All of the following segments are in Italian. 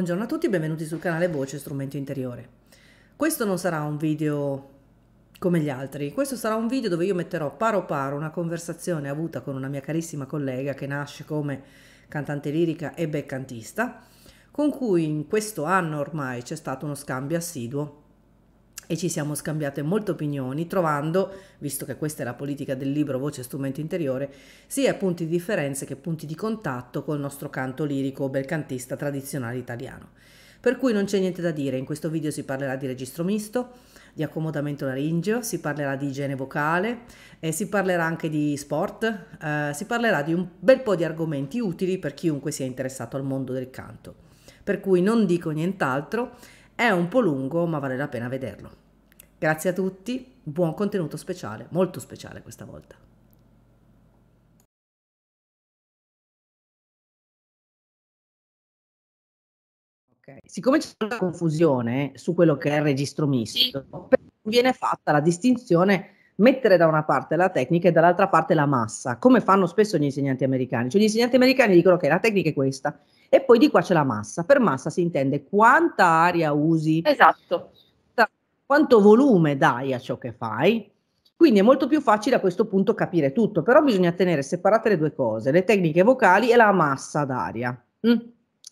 Buongiorno a tutti e benvenuti sul canale Voce Strumento Interiore. Questo non sarà un video come gli altri, questo sarà un video dove io metterò paro paro una conversazione avuta con una mia carissima collega che nasce come cantante lirica e beccantista, con cui in questo anno ormai c'è stato uno scambio assiduo e ci siamo scambiate molte opinioni, trovando, visto che questa è la politica del libro Voce Strumento Interiore, sia punti di differenza che punti di contatto col nostro canto lirico o bel cantista tradizionale italiano. Per cui non c'è niente da dire, in questo video si parlerà di registro misto, di accomodamento laringeo, si parlerà di igiene vocale, eh, si parlerà anche di sport, eh, si parlerà di un bel po' di argomenti utili per chiunque sia interessato al mondo del canto. Per cui non dico nient'altro, è un po' lungo ma vale la pena vederlo. Grazie a tutti, buon contenuto speciale, molto speciale questa volta. Okay. Siccome c'è una confusione su quello che è il registro misto, sì. viene fatta la distinzione mettere da una parte la tecnica e dall'altra parte la massa, come fanno spesso gli insegnanti americani. Cioè gli insegnanti americani dicono che la tecnica è questa e poi di qua c'è la massa. Per massa si intende quanta aria usi. Esatto quanto volume dai a ciò che fai. Quindi è molto più facile a questo punto capire tutto, però bisogna tenere separate le due cose, le tecniche vocali e la massa d'aria. Mm?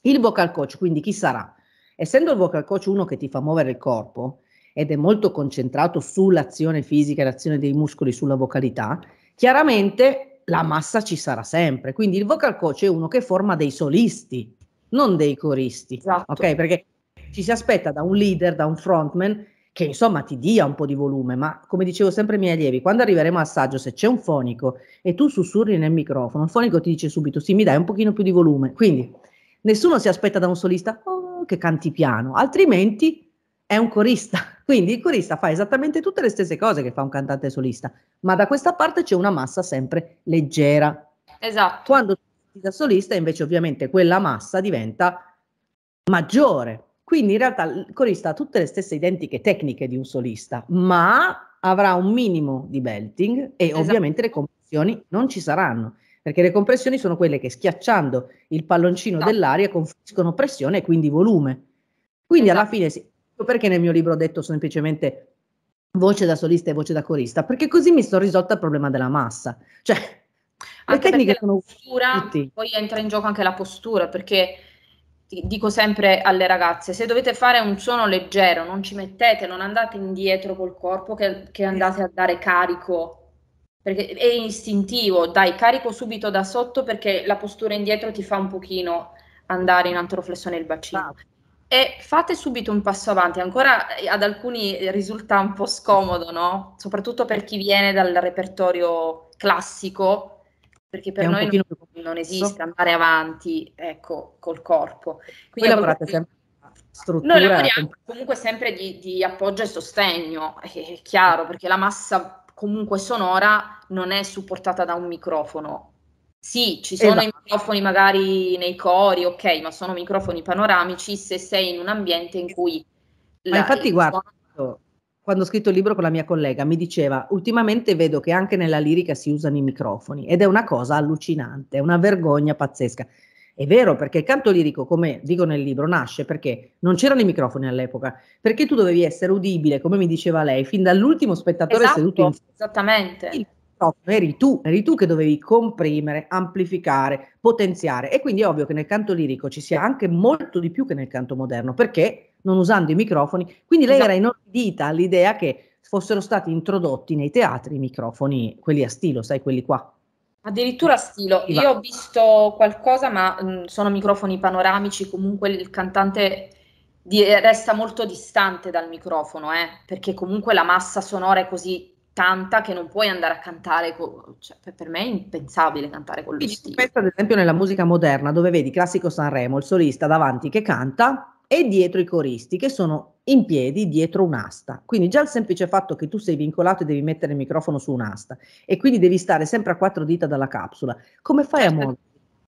Il vocal coach, quindi chi sarà? Essendo il vocal coach uno che ti fa muovere il corpo ed è molto concentrato sull'azione fisica, l'azione dei muscoli, sulla vocalità, chiaramente la massa ci sarà sempre. Quindi il vocal coach è uno che forma dei solisti, non dei coristi. Esatto. Ok? Perché ci si aspetta da un leader, da un frontman che insomma ti dia un po' di volume, ma come dicevo sempre ai miei allievi, quando arriveremo al saggio, se c'è un fonico e tu sussurri nel microfono, il fonico ti dice subito sì, mi dai un pochino più di volume. Quindi nessuno si aspetta da un solista oh, che canti piano, altrimenti è un corista. Quindi il corista fa esattamente tutte le stesse cose che fa un cantante solista, ma da questa parte c'è una massa sempre leggera. Esatto. Quando da solista invece ovviamente quella massa diventa maggiore quindi in realtà il corista ha tutte le stesse identiche tecniche di un solista, ma avrà un minimo di belting e esatto. ovviamente le compressioni non ci saranno, perché le compressioni sono quelle che schiacciando il palloncino no. Esatto. dell'aria conferiscono pressione e quindi volume. Quindi esatto. alla fine sì, ecco perché nel mio libro ho detto semplicemente voce da solista e voce da corista, perché così mi sono risolta il problema della massa. Cioè, anche le tecniche sono postura, poi entra in gioco anche la postura, perché dico sempre alle ragazze, se dovete fare un suono leggero, non ci mettete, non andate indietro col corpo che, che andate a dare carico, perché è istintivo, dai carico subito da sotto perché la postura indietro ti fa un pochino andare in antroflessione il bacino. Ah. E fate subito un passo avanti, ancora eh, ad alcuni risulta un po' scomodo, no? Soprattutto per chi viene dal repertorio classico, perché per noi non, non, esiste andare avanti ecco, col corpo. Quindi Voi lavorate di... sempre struttura. Noi eh, lavoriamo comunque sempre di, di appoggio e sostegno, è, è chiaro, perché la massa comunque sonora non è supportata da un microfono. Sì, ci sono esatto. i microfoni magari nei cori, ok, ma sono microfoni panoramici se sei in un ambiente in cui... La, ma infatti guarda, sono quando ho scritto il libro con la mia collega, mi diceva, ultimamente vedo che anche nella lirica si usano i microfoni ed è una cosa allucinante, è una vergogna pazzesca. È vero, perché il canto lirico, come dico nel libro, nasce perché non c'erano i microfoni all'epoca, perché tu dovevi essere udibile, come mi diceva lei, fin dall'ultimo spettatore esatto, seduto in Esattamente. Il microfono eri tu, eri tu che dovevi comprimere, amplificare, potenziare. E quindi è ovvio che nel canto lirico ci sia anche molto di più che nel canto moderno, perché non usando i microfoni. Quindi lei esatto. era inorridita all'idea che fossero stati introdotti nei teatri i microfoni, quelli a stilo, sai, quelli qua. Addirittura a stilo. Io ho visto qualcosa, ma mh, mm, sono microfoni panoramici, comunque il cantante di, eh, resta molto distante dal microfono, eh, perché comunque la massa sonora è così tanta che non puoi andare a cantare, co- cioè, per me è impensabile cantare con lo stile. Pensa ad esempio nella musica moderna, dove vedi classico Sanremo, il solista davanti che canta, e dietro i coristi che sono in piedi dietro un'asta. Quindi già il semplice fatto che tu sei vincolato e devi mettere il microfono su un'asta e quindi devi stare sempre a quattro dita dalla capsula, come fai a certo. muovere?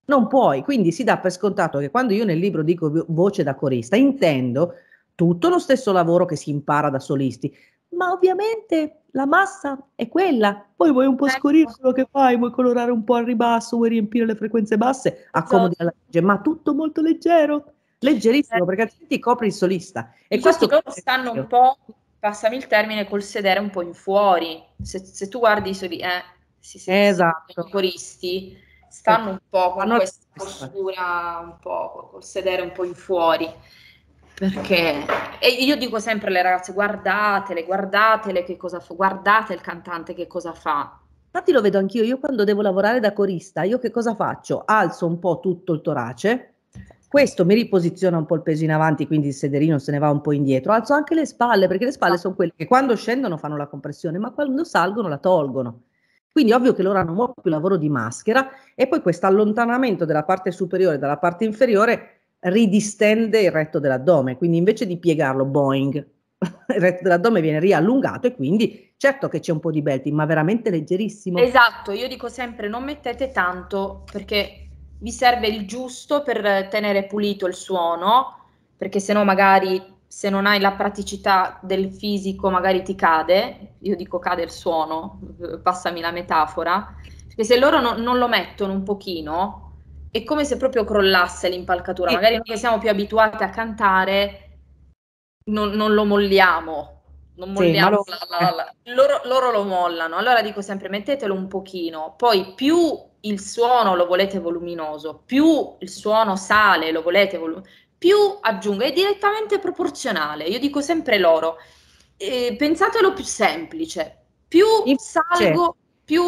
Non puoi, quindi si dà per scontato che quando io nel libro dico voce da corista intendo tutto lo stesso lavoro che si impara da solisti, ma ovviamente la massa è quella. Poi vuoi un po' ecco. scorrire quello che fai, vuoi colorare un po' al ribasso, vuoi riempire le frequenze basse, accomodi esatto. la legge, ma tutto molto leggero leggerissimo eh. perché altrimenti copri il solista. E diciamo questo loro stanno un po', passami il termine, col sedere un po' in fuori. Se, se tu guardi i solisti, eh, si, sentono esatto. i coristi stanno ecco. un po' con questa postura, un po' col sedere un po' in fuori. Perché e io dico sempre alle ragazze: guardatele, guardatele che cosa fa, guardate il cantante che cosa fa. Infatti lo vedo anch'io, io quando devo lavorare da corista, io che cosa faccio? Alzo un po' tutto il torace, questo mi riposiziona un po' il peso in avanti, quindi il sederino se ne va un po' indietro. Alzo anche le spalle, perché le spalle ah. sono quelle che quando scendono fanno la compressione, ma quando salgono la tolgono. Quindi ovvio che loro hanno molto più lavoro di maschera e poi questo allontanamento della parte superiore dalla parte inferiore ridistende il retto dell'addome, quindi invece di piegarlo boing, il retto dell'addome viene riallungato e quindi certo che c'è un po' di belting, ma veramente leggerissimo. Esatto, io dico sempre non mettete tanto perché vi serve il giusto per tenere pulito il suono, perché se no magari se non hai la praticità del fisico magari ti cade, io dico cade il suono, passami la metafora, perché se loro no, non lo mettono un pochino è come se proprio crollasse l'impalcatura, magari noi che siamo più abituati a cantare non, non lo molliamo, non molliamo, sì, lo... La, la, eh. la. Loro, loro lo mollano, allora dico sempre mettetelo un pochino, poi più il suono lo volete voluminoso, più il suono sale, lo volete voluminoso, più aggiungo, è direttamente proporzionale. Io dico sempre loro, eh, pensatelo più semplice, più salgo, più...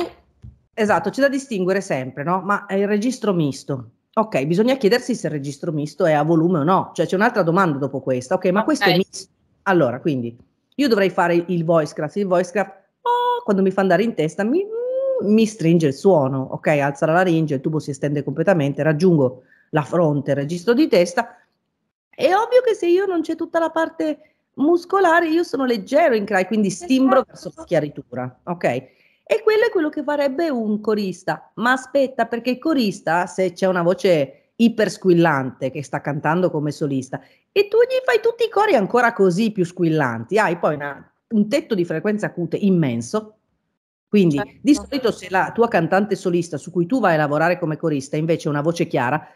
Esatto, c'è da distinguere sempre, no? Ma è il registro misto. Ok, bisogna chiedersi se il registro misto è a volume o no, cioè c'è un'altra domanda dopo questa, ok, ma okay. questo è misto. Allora, quindi io dovrei fare il voicecraft, il voicecraft, oh, quando mi fa andare in testa mi mi stringe il suono, ok? Alza la laringe, il tubo si estende completamente, raggiungo la fronte, il registro di testa. È ovvio che se io non c'è tutta la parte muscolare, io sono leggero in cry, quindi stimbro esatto. verso la schiaritura, ok? E quello è quello che farebbe un corista. Ma aspetta, perché il corista, se c'è una voce iper squillante che sta cantando come solista, e tu gli fai tutti i cori ancora così più squillanti, hai poi una, un tetto di frequenza acute immenso, quindi certo. di solito se la tua cantante solista su cui tu vai a lavorare come corista invece è una voce chiara,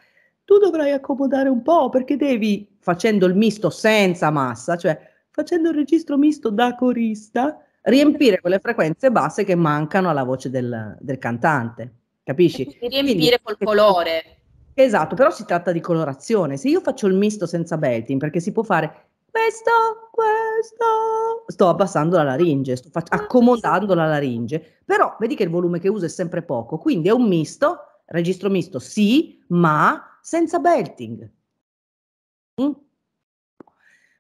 tu dovrai accomodare un po' perché devi, facendo il misto senza massa, cioè facendo il registro misto da corista, riempire quelle frequenze basse che mancano alla voce del, del cantante, capisci? Di riempire Quindi, col colore. Esatto, però si tratta di colorazione. Se io faccio il misto senza belting, perché si può fare questo, questo. Sto abbassando la laringe, sto fac- ah, accomodando la laringe, però vedi che il volume che uso è sempre poco, quindi è un misto, registro misto sì, ma senza belting. Mm?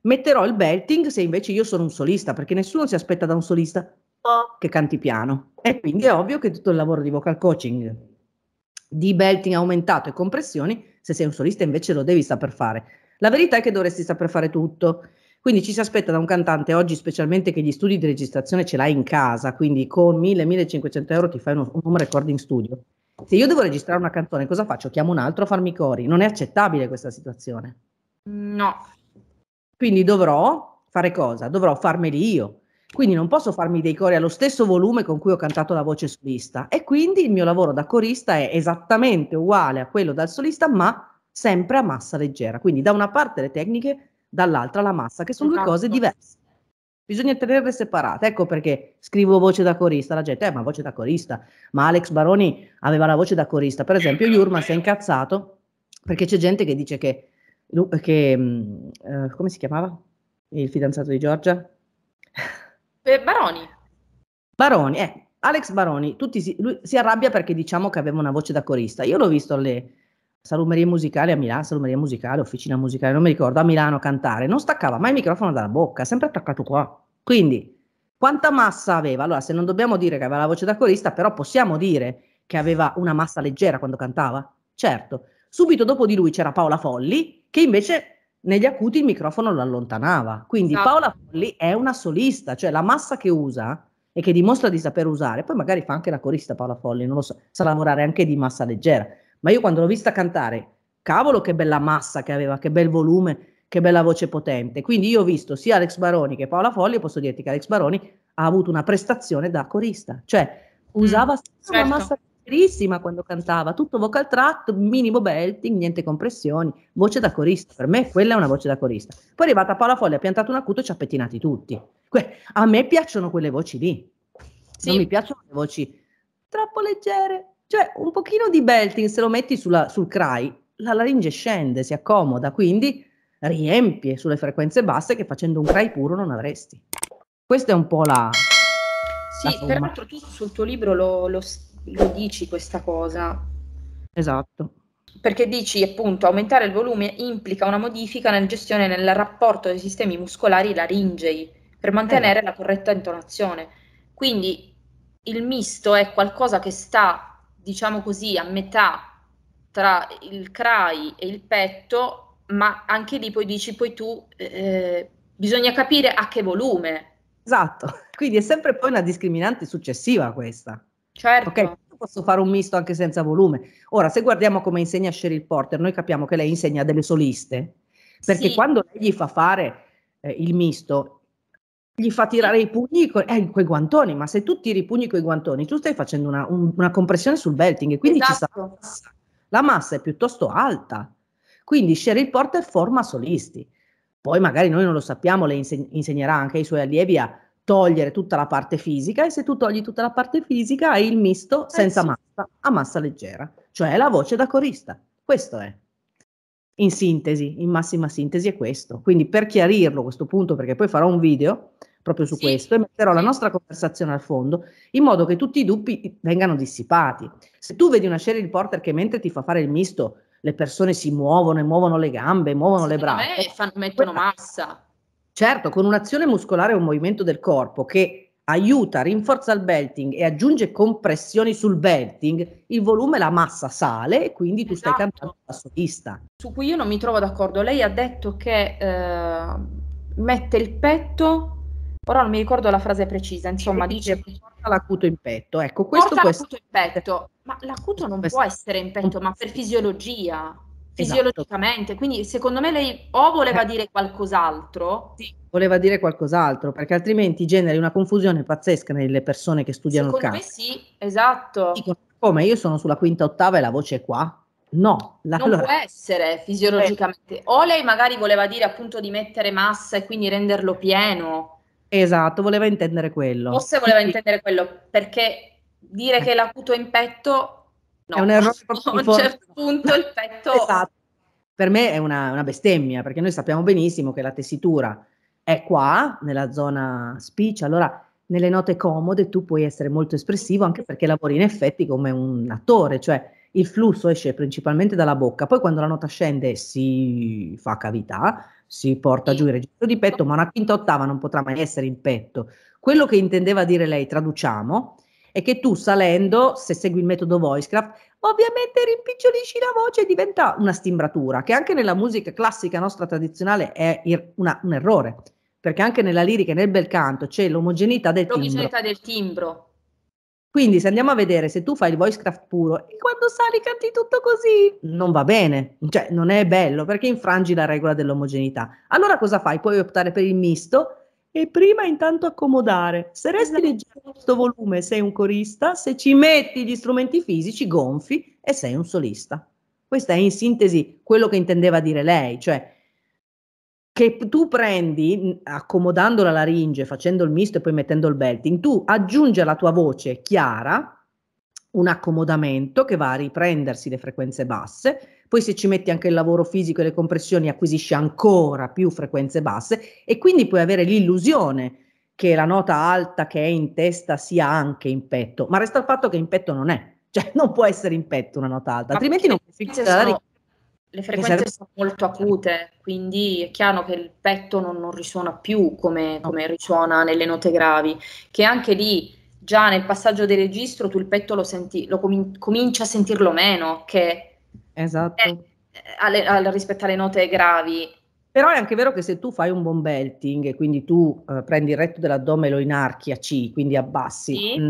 Metterò il belting se invece io sono un solista, perché nessuno si aspetta da un solista oh, che canti piano. E quindi è ovvio che tutto il lavoro di vocal coaching, di belting aumentato e compressioni, se sei un solista invece lo devi saper fare la verità è che dovresti saper fare tutto. Quindi ci si aspetta da un cantante oggi, specialmente che gli studi di registrazione ce l'hai in casa, quindi con 1000-1500 euro ti fai un home recording studio. Se io devo registrare una canzone, cosa faccio? Chiamo un altro a farmi cori. Non è accettabile questa situazione. No. Quindi dovrò fare cosa? Dovrò farmeli io. Quindi non posso farmi dei cori allo stesso volume con cui ho cantato la voce solista. E quindi il mio lavoro da corista è esattamente uguale a quello dal solista, ma sempre a massa leggera. Quindi da una parte le tecniche, dall'altra la massa, che sono esatto. due cose diverse. Bisogna tenerle separate. Ecco perché scrivo voce da corista. La gente, eh, ma voce da corista. Ma Alex Baroni aveva la voce da corista. Per esempio, Jurma si è incazzato perché c'è gente che dice che, che mm, eh, come si chiamava il fidanzato di Giorgia? Eh, Baroni. Baroni, eh, Alex Baroni, tutti si, lui si arrabbia perché diciamo che aveva una voce da corista. Io l'ho visto alle, salumeria musicale a Milano, salumeria musicale, officina musicale, non mi ricordo, a Milano cantare, non staccava mai il microfono dalla bocca, sempre attaccato qua. Quindi, quanta massa aveva? Allora, se non dobbiamo dire che aveva la voce da corista, però possiamo dire che aveva una massa leggera quando cantava? Certo. Subito dopo di lui c'era Paola Folli, che invece negli acuti il microfono lo allontanava. Quindi esatto. Paola Folli è una solista, cioè la massa che usa e che dimostra di saper usare, poi magari fa anche la corista Paola Folli, non lo so, sa lavorare anche di massa leggera ma io quando l'ho vista cantare, cavolo che bella massa che aveva, che bel volume, che bella voce potente. Quindi io ho visto sia Alex Baroni che Paola Folli posso dirti che Alex Baroni ha avuto una prestazione da corista, cioè mm, usava mm, certo. una massa chiarissima quando cantava, tutto vocal track, minimo belting, niente compressioni, voce da corista, per me quella è una voce da corista. Poi è arrivata Paola Folli, ha piantato un acuto e ci ha pettinati tutti. Que- a me piacciono quelle voci lì, sì. non mi piacciono le voci troppo leggere, cioè, un pochino di belting se lo metti sulla, sul CRAI, la laringe scende, si accomoda, quindi riempie sulle frequenze basse che facendo un CRAI puro non avresti. Questa è un po' la... Sì, la peraltro tu sul tuo libro lo, lo, lo dici questa cosa. Esatto perché dici appunto aumentare il volume implica una modifica nella gestione nel rapporto dei sistemi muscolari laringei per mantenere eh. la corretta intonazione. Quindi il misto è qualcosa che sta diciamo così, a metà tra il CRAI e il petto, ma anche lì poi dici, poi tu eh, bisogna capire a che volume. Esatto, quindi è sempre poi una discriminante successiva questa. Certo. Ok, Posso fare un misto anche senza volume. Ora, se guardiamo come insegna Cheryl Porter, noi capiamo che lei insegna delle soliste, perché sì. quando lei gli fa fare eh, il misto, gli fa tirare i pugni con eh, quei guantoni, ma se tu tiri i pugni con i guantoni, tu stai facendo una, un, una compressione sul belting e quindi esatto. massa. la massa è piuttosto alta. Quindi Sheryl Porter forma solisti. Poi magari noi non lo sappiamo, lei inseg- insegnerà anche ai suoi allievi a togliere tutta la parte fisica e se tu togli tutta la parte fisica hai il misto eh senza eh sì. massa a massa leggera, cioè la voce da corista. Questo è. In sintesi, in massima sintesi è questo. Quindi per chiarirlo questo punto, perché poi farò un video proprio su sì. questo e metterò la nostra conversazione al fondo in modo che tutti i dubbi vengano dissipati. Se tu vedi una serie di porter che mentre ti fa fare il misto le persone si muovono e muovono le gambe, muovono Secondo le braccia. E fanno, mettono massa. Certo, con un'azione muscolare e un movimento del corpo che aiuta, rinforza il belting e aggiunge compressioni sul belting, il volume, la massa sale e quindi tu esatto. stai cantando la solista. Su cui io non mi trovo d'accordo. Lei ha detto che eh, mette il petto, ora non mi ricordo la frase precisa, insomma dice... Porta l'acuto in petto, ecco questo... Porta questo... l'acuto in petto, ma l'acuto non questo. può essere in petto, ma per fisiologia. Esatto. fisiologicamente. Esatto. Quindi secondo me lei o voleva eh. dire qualcos'altro. Sì. Voleva dire qualcos'altro, perché altrimenti generi una confusione pazzesca nelle persone che studiano secondo il canto. Secondo me sì, esatto. Dicono, come io sono sulla quinta ottava e la voce è qua? No, la, non allora, può essere fisiologicamente. Eh. O lei magari voleva dire appunto di mettere massa e quindi renderlo pieno. Esatto, voleva intendere quello. Forse voleva sì. intendere quello, perché dire eh. che l'acuto in petto No, è un errore a un certo punto il petto... Esatto. Per me è una, una bestemmia, perché noi sappiamo benissimo che la tessitura è qua, nella zona speech, allora nelle note comode tu puoi essere molto espressivo anche perché lavori in effetti come un attore, cioè il flusso esce principalmente dalla bocca, poi quando la nota scende si fa cavità, si porta giù il registro di petto, ma una quinta ottava non potrà mai essere in petto. Quello che intendeva dire lei, traduciamo, è che tu salendo, se segui il metodo Voicecraft, ovviamente rimpicciolisci la voce e diventa una stimbratura, che anche nella musica classica nostra tradizionale è una, un errore, perché anche nella lirica e nel bel canto c'è l'omogeneità del timbro. L'omogeneità del timbro. Quindi se andiamo a vedere, se tu fai il voicecraft puro e quando sali canti tutto così, non va bene, cioè non è bello perché infrangi la regola dell'omogeneità. Allora cosa fai? Puoi optare per il misto, e prima intanto accomodare. Se resti esatto. leggero questo volume sei un corista, se ci metti gli strumenti fisici gonfi e sei un solista. Questo è in sintesi quello che intendeva dire lei, cioè che tu prendi accomodando la laringe, facendo il misto e poi mettendo il belting, tu aggiungi alla tua voce chiara un accomodamento che va a riprendersi le frequenze basse poi se ci metti anche il lavoro fisico e le compressioni acquisisci ancora più frequenze basse e quindi puoi avere l'illusione che la nota alta che è in testa sia anche in petto, ma resta il fatto che in petto non è, cioè non può essere in petto una nota alta, ma altrimenti non puoi fissare la le frequenze sono molto acute, quindi è chiaro che il petto non, non risuona più come, come, risuona nelle note gravi, che anche lì già nel passaggio del registro tu il petto lo, senti, lo comin- cominci a sentirlo meno, che Esatto. Eh, alle, alle, rispetto alle note gravi. Però è anche vero che se tu fai un buon belting e quindi tu eh, prendi il retto dell'addome e lo inarchi a C, quindi abbassi sì. mh,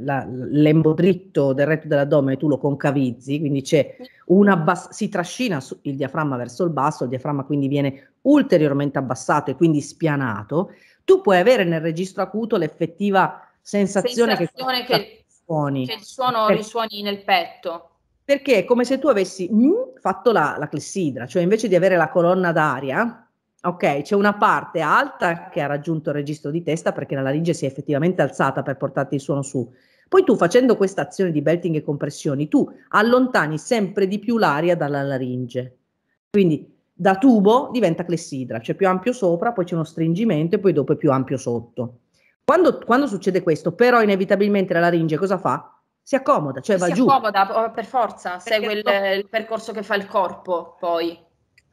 mm, la, l'embo dritto del retto dell'addome e tu lo concavizzi, quindi c'è una bas- si trascina su- il diaframma verso il basso, il diaframma quindi viene ulteriormente abbassato e quindi spianato, tu puoi avere nel registro acuto l'effettiva sensazione, sensazione che, che, che, suoni. che il suono risuoni nel petto. Perché è come se tu avessi mm, fatto la, la clessidra, cioè invece di avere la colonna d'aria, ok, c'è una parte alta che ha raggiunto il registro di testa perché la laringe si è effettivamente alzata per portarti il suono su. Poi tu facendo questa azione di belting e compressioni, tu allontani sempre di più l'aria dalla laringe. Quindi da tubo diventa clessidra, c'è cioè più ampio sopra, poi c'è uno stringimento e poi dopo è più ampio sotto. Quando, quando, succede questo, però inevitabilmente la laringe cosa fa? si accomoda, cioè va si giù. Si accomoda per forza, Perché segue il, il, percorso che fa il corpo poi.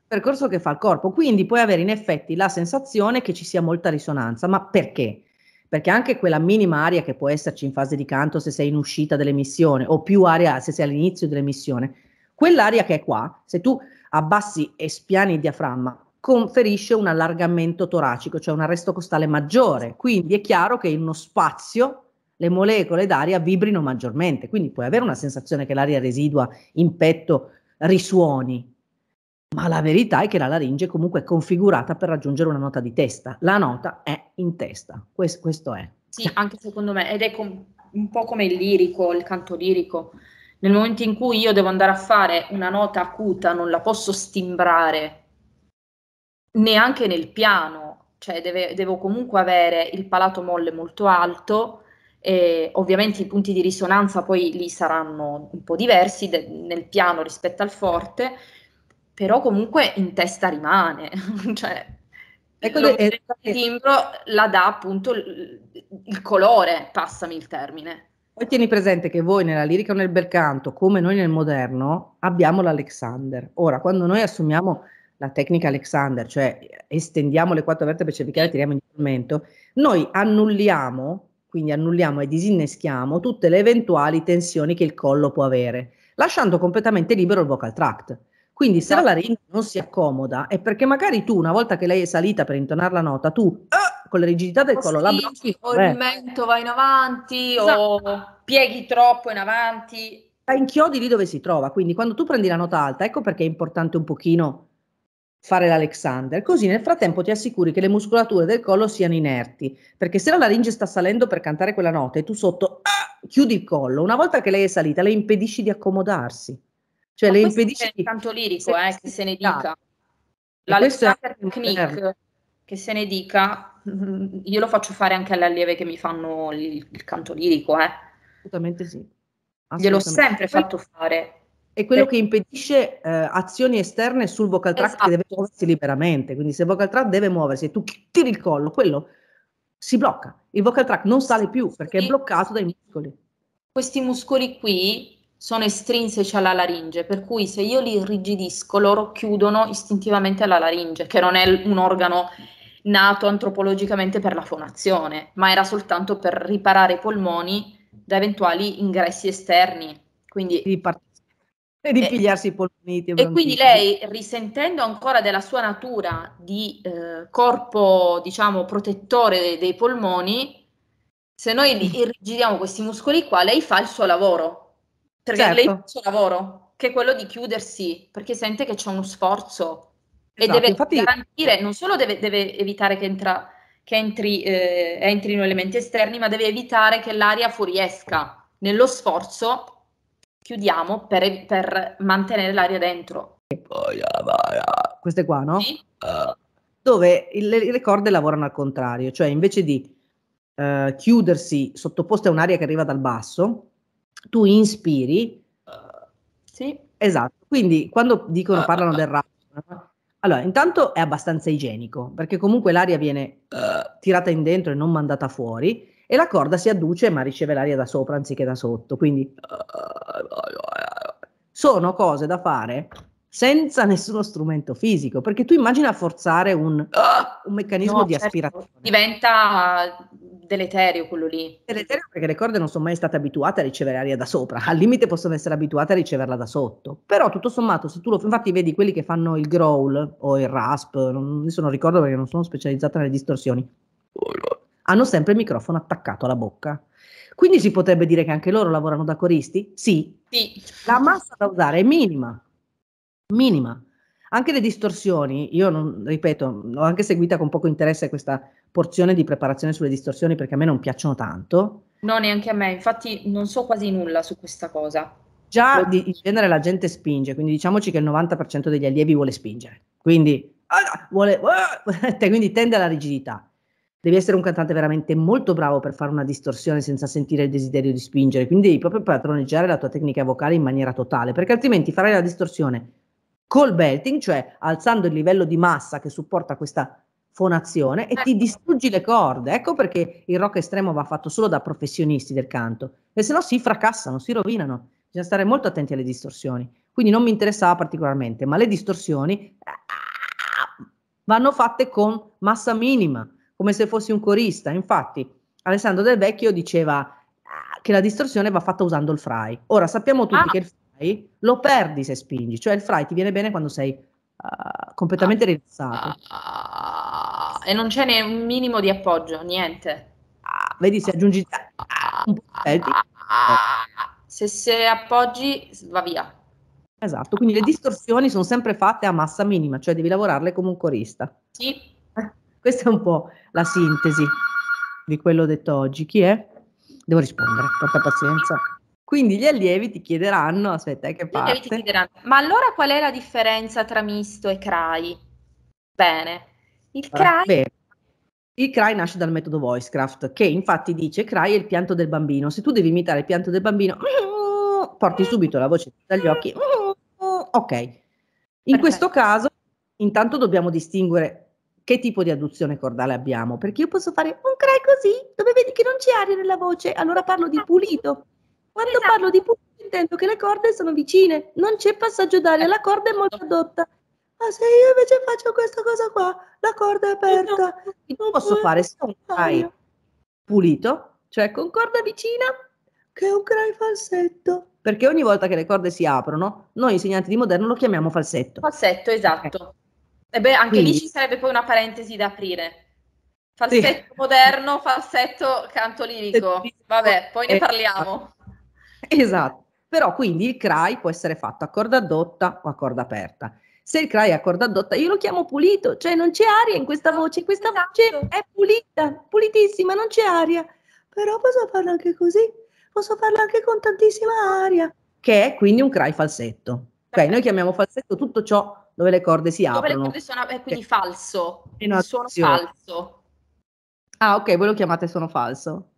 percorso che fa il corpo, quindi puoi avere in effetti la sensazione che ci sia molta risonanza, ma perché? Perché anche quella minima aria che può esserci in fase di canto se sei in uscita dell'emissione o più aria se sei all'inizio dell'emissione, quell'aria che è qua, se tu abbassi e spiani il diaframma, conferisce un allargamento toracico, cioè un arresto costale maggiore, quindi è chiaro che in uno spazio le molecole d'aria vibrino maggiormente, quindi puoi avere una sensazione che l'aria residua in petto risuoni, ma la verità è che la laringe comunque è configurata per raggiungere una nota di testa. La nota è in testa, questo, questo è. Sì, anche secondo me, ed è com- un po' come il lirico, il canto lirico. Nel momento in cui io devo andare a fare una nota acuta, non la posso stimbrare neanche nel piano, cioè deve, devo comunque avere il palato molle molto alto eh, ovviamente i punti di risonanza poi lì saranno un po' diversi de- nel piano rispetto al forte, però comunque in testa rimane, cioè ecco lo è, è, timbro la dà appunto il, il colore, passami il termine. Poi tieni presente che voi nella lirica o nel bel canto, come noi nel moderno, abbiamo l'Alexander. Ora, quando noi assumiamo la tecnica Alexander, cioè estendiamo le quattro vertebre cervicali e tiriamo il tormento, noi annulliamo quindi annulliamo e disinneschiamo tutte le eventuali tensioni che il collo può avere, lasciando completamente libero il vocal tract. Quindi se esatto. la laringe non si accomoda è perché magari tu, una volta che lei è salita per intonare la nota, tu ah, con la rigidità del collo la blocchi. O il mento eh. va in avanti, esatto. o pieghi troppo in avanti. La inchiodi lì dove si trova, quindi quando tu prendi la nota alta, ecco perché è importante un pochino fare l'Alexander, così nel frattempo ti assicuri che le muscolature del collo siano inerti, perché se la laringe sta salendo per cantare quella nota e tu sotto ah, chiudi il collo, una volta che lei è salita le impedisci di accomodarsi. Cioè Ma le impedisci di... tanto lirico, se eh, che se ne esatto. dica. L'Alexander Knick, che se ne dica, mm, io lo faccio fare anche alle allieve che mi fanno il, il canto lirico, eh. Assolutamente sì. Assolutamente. Gliel'ho sempre fatto fare è quello eh. che impedisce eh, azioni esterne sul vocal track esatto. che deve muoversi esatto. liberamente. Quindi se il vocal track deve muoversi e tu tiri il collo, quello si blocca. Il vocal track non sale più perché è bloccato dai muscoli. Questi muscoli qui sono estrinseci alla laringe, per cui se io li irrigidisco, loro chiudono istintivamente alla laringe, che non è un organo nato antropologicamente per la fonazione, ma era soltanto per riparare i polmoni da eventuali ingressi esterni. Quindi e di pigliarsi i polmoniti. E quindi lei, risentendo ancora della sua natura di eh, corpo, diciamo, protettore dei, dei polmoni, se noi mm. irrigidiamo questi muscoli qua, lei fa il suo lavoro. Perché certo. lei fa certo. il suo lavoro, che è quello di chiudersi, perché sente che c'è uno sforzo. Esatto, e deve infatti... garantire, non solo deve, deve evitare che, entra, che entri, eh, entrino elementi esterni, ma deve evitare che l'aria fuoriesca nello sforzo chiudiamo per, per mantenere l'aria dentro. Ah, ah, queste qua, no? Sì. Uh. Dove le, le, corde lavorano al contrario, cioè invece di uh, chiudersi sottoposte a un'aria che arriva dal basso, tu inspiri. Sì. Esatto, quindi quando dicono, parlano del rap, allora, intanto è abbastanza igienico, perché comunque l'aria viene tirata in dentro e non mandata fuori, e la corda si adduce ma riceve l'aria da sopra anziché da sotto. Quindi sono cose da fare senza nessuno strumento fisico, perché tu immagina forzare un, un meccanismo no, di certo. aspirazione. Diventa deleterio quello lì. Deleterio perché le corde non sono mai state abituate a ricevere aria da sopra, al limite possono essere abituate a riceverla da sotto, però tutto sommato se tu lo infatti vedi quelli che fanno il growl o il rasp, non, adesso non ricordo perché non sono specializzata nelle distorsioni, hanno sempre il microfono attaccato alla bocca. Quindi si potrebbe dire che anche loro lavorano da coristi? Sì. sì. La massa da usare è minima, minima. Anche le distorsioni, io non, ripeto, ho anche seguita con poco interesse questa porzione di preparazione sulle distorsioni perché a me non piacciono tanto. No, neanche a me, infatti non so quasi nulla su questa cosa. Già di, in genere la gente spinge, quindi diciamoci che il 90% degli allievi vuole spingere, quindi, ah, vuole, ah, quindi tende alla rigidità devi essere un cantante veramente molto bravo per fare una distorsione senza sentire il desiderio di spingere, quindi devi proprio patroneggiare la tua tecnica vocale in maniera totale, perché altrimenti farai la distorsione col belting, cioè alzando il livello di massa che supporta questa fonazione e ti ecco. distruggi le corde. Ecco perché il rock estremo va fatto solo da professionisti del canto, e se no si fracassano, si rovinano. Bisogna stare molto attenti alle distorsioni. Quindi non mi interessava particolarmente, ma le distorsioni ah, vanno fatte con massa minima come se fossi un corista. Infatti, Alessandro Del Vecchio diceva ah, che la distorsione va fatta usando il fry. Ora sappiamo tutti ah. che il fry lo perdi se spingi, cioè il fry ti viene bene quando sei uh, completamente ah. rilassato. Ah. E non c'è né un minimo di appoggio, niente. Ah, vedi, se aggiungi un po' di eh. se, se appoggi va via. Esatto, quindi le distorsioni sono sempre fatte a massa minima, cioè devi lavorarle come un corista. Sì. Questa è un po' la sintesi di quello detto oggi. Chi è? Devo rispondere, porta pazienza. Quindi gli allievi ti chiederanno, aspetta, eh, che parte? Ti chiederanno, ma allora qual è la differenza tra misto e CRAI? Bene, il CRAI... Ah, Il CRAI nasce dal metodo Voicecraft, che infatti dice CRAI è il pianto del bambino. Se tu devi imitare il pianto del bambino, porti subito la voce dagli occhi. Ok. In Perfetto. questo caso, intanto dobbiamo distinguere che tipo di adduzione cordale abbiamo, perché io posso fare un cray così, dove vedi che non c'è aria nella voce, allora parlo di pulito. Quando esatto. parlo di pulito intendo che le corde sono vicine, non c'è passaggio d'aria, la corda è molto esatto. adotta. Ma ah, se io invece faccio questa cosa qua, la corda è aperta. Esatto. Non posso fare se un cray ah, pulito, cioè con corda vicina, che un cray falsetto. Perché ogni volta che le corde si aprono, noi insegnanti di moderno lo chiamiamo falsetto. Falsetto, esatto. Okay. E beh, anche Quindi. lì ci sarebbe poi una parentesi da aprire. Falsetto sì. moderno, falsetto canto lirico. Vabbè, poi ne eh, parliamo. Eh, esatto. Però quindi il CRAI può essere fatto a corda addotta o a corda aperta. Se il CRAI è a corda addotta, io lo chiamo pulito, cioè non c'è aria in questa esatto, voce, questa esatto. voce è pulita, pulitissima, non c'è aria. Però posso farlo anche così, posso farlo anche con tantissima aria, che è quindi un CRAI falsetto. Ok, noi chiamiamo falsetto tutto ciò dove le corde si dove aprono. Dove le corde sono eh, aperte, quindi falso. Il suono falso. Ah, ok, voi lo chiamate suono falso.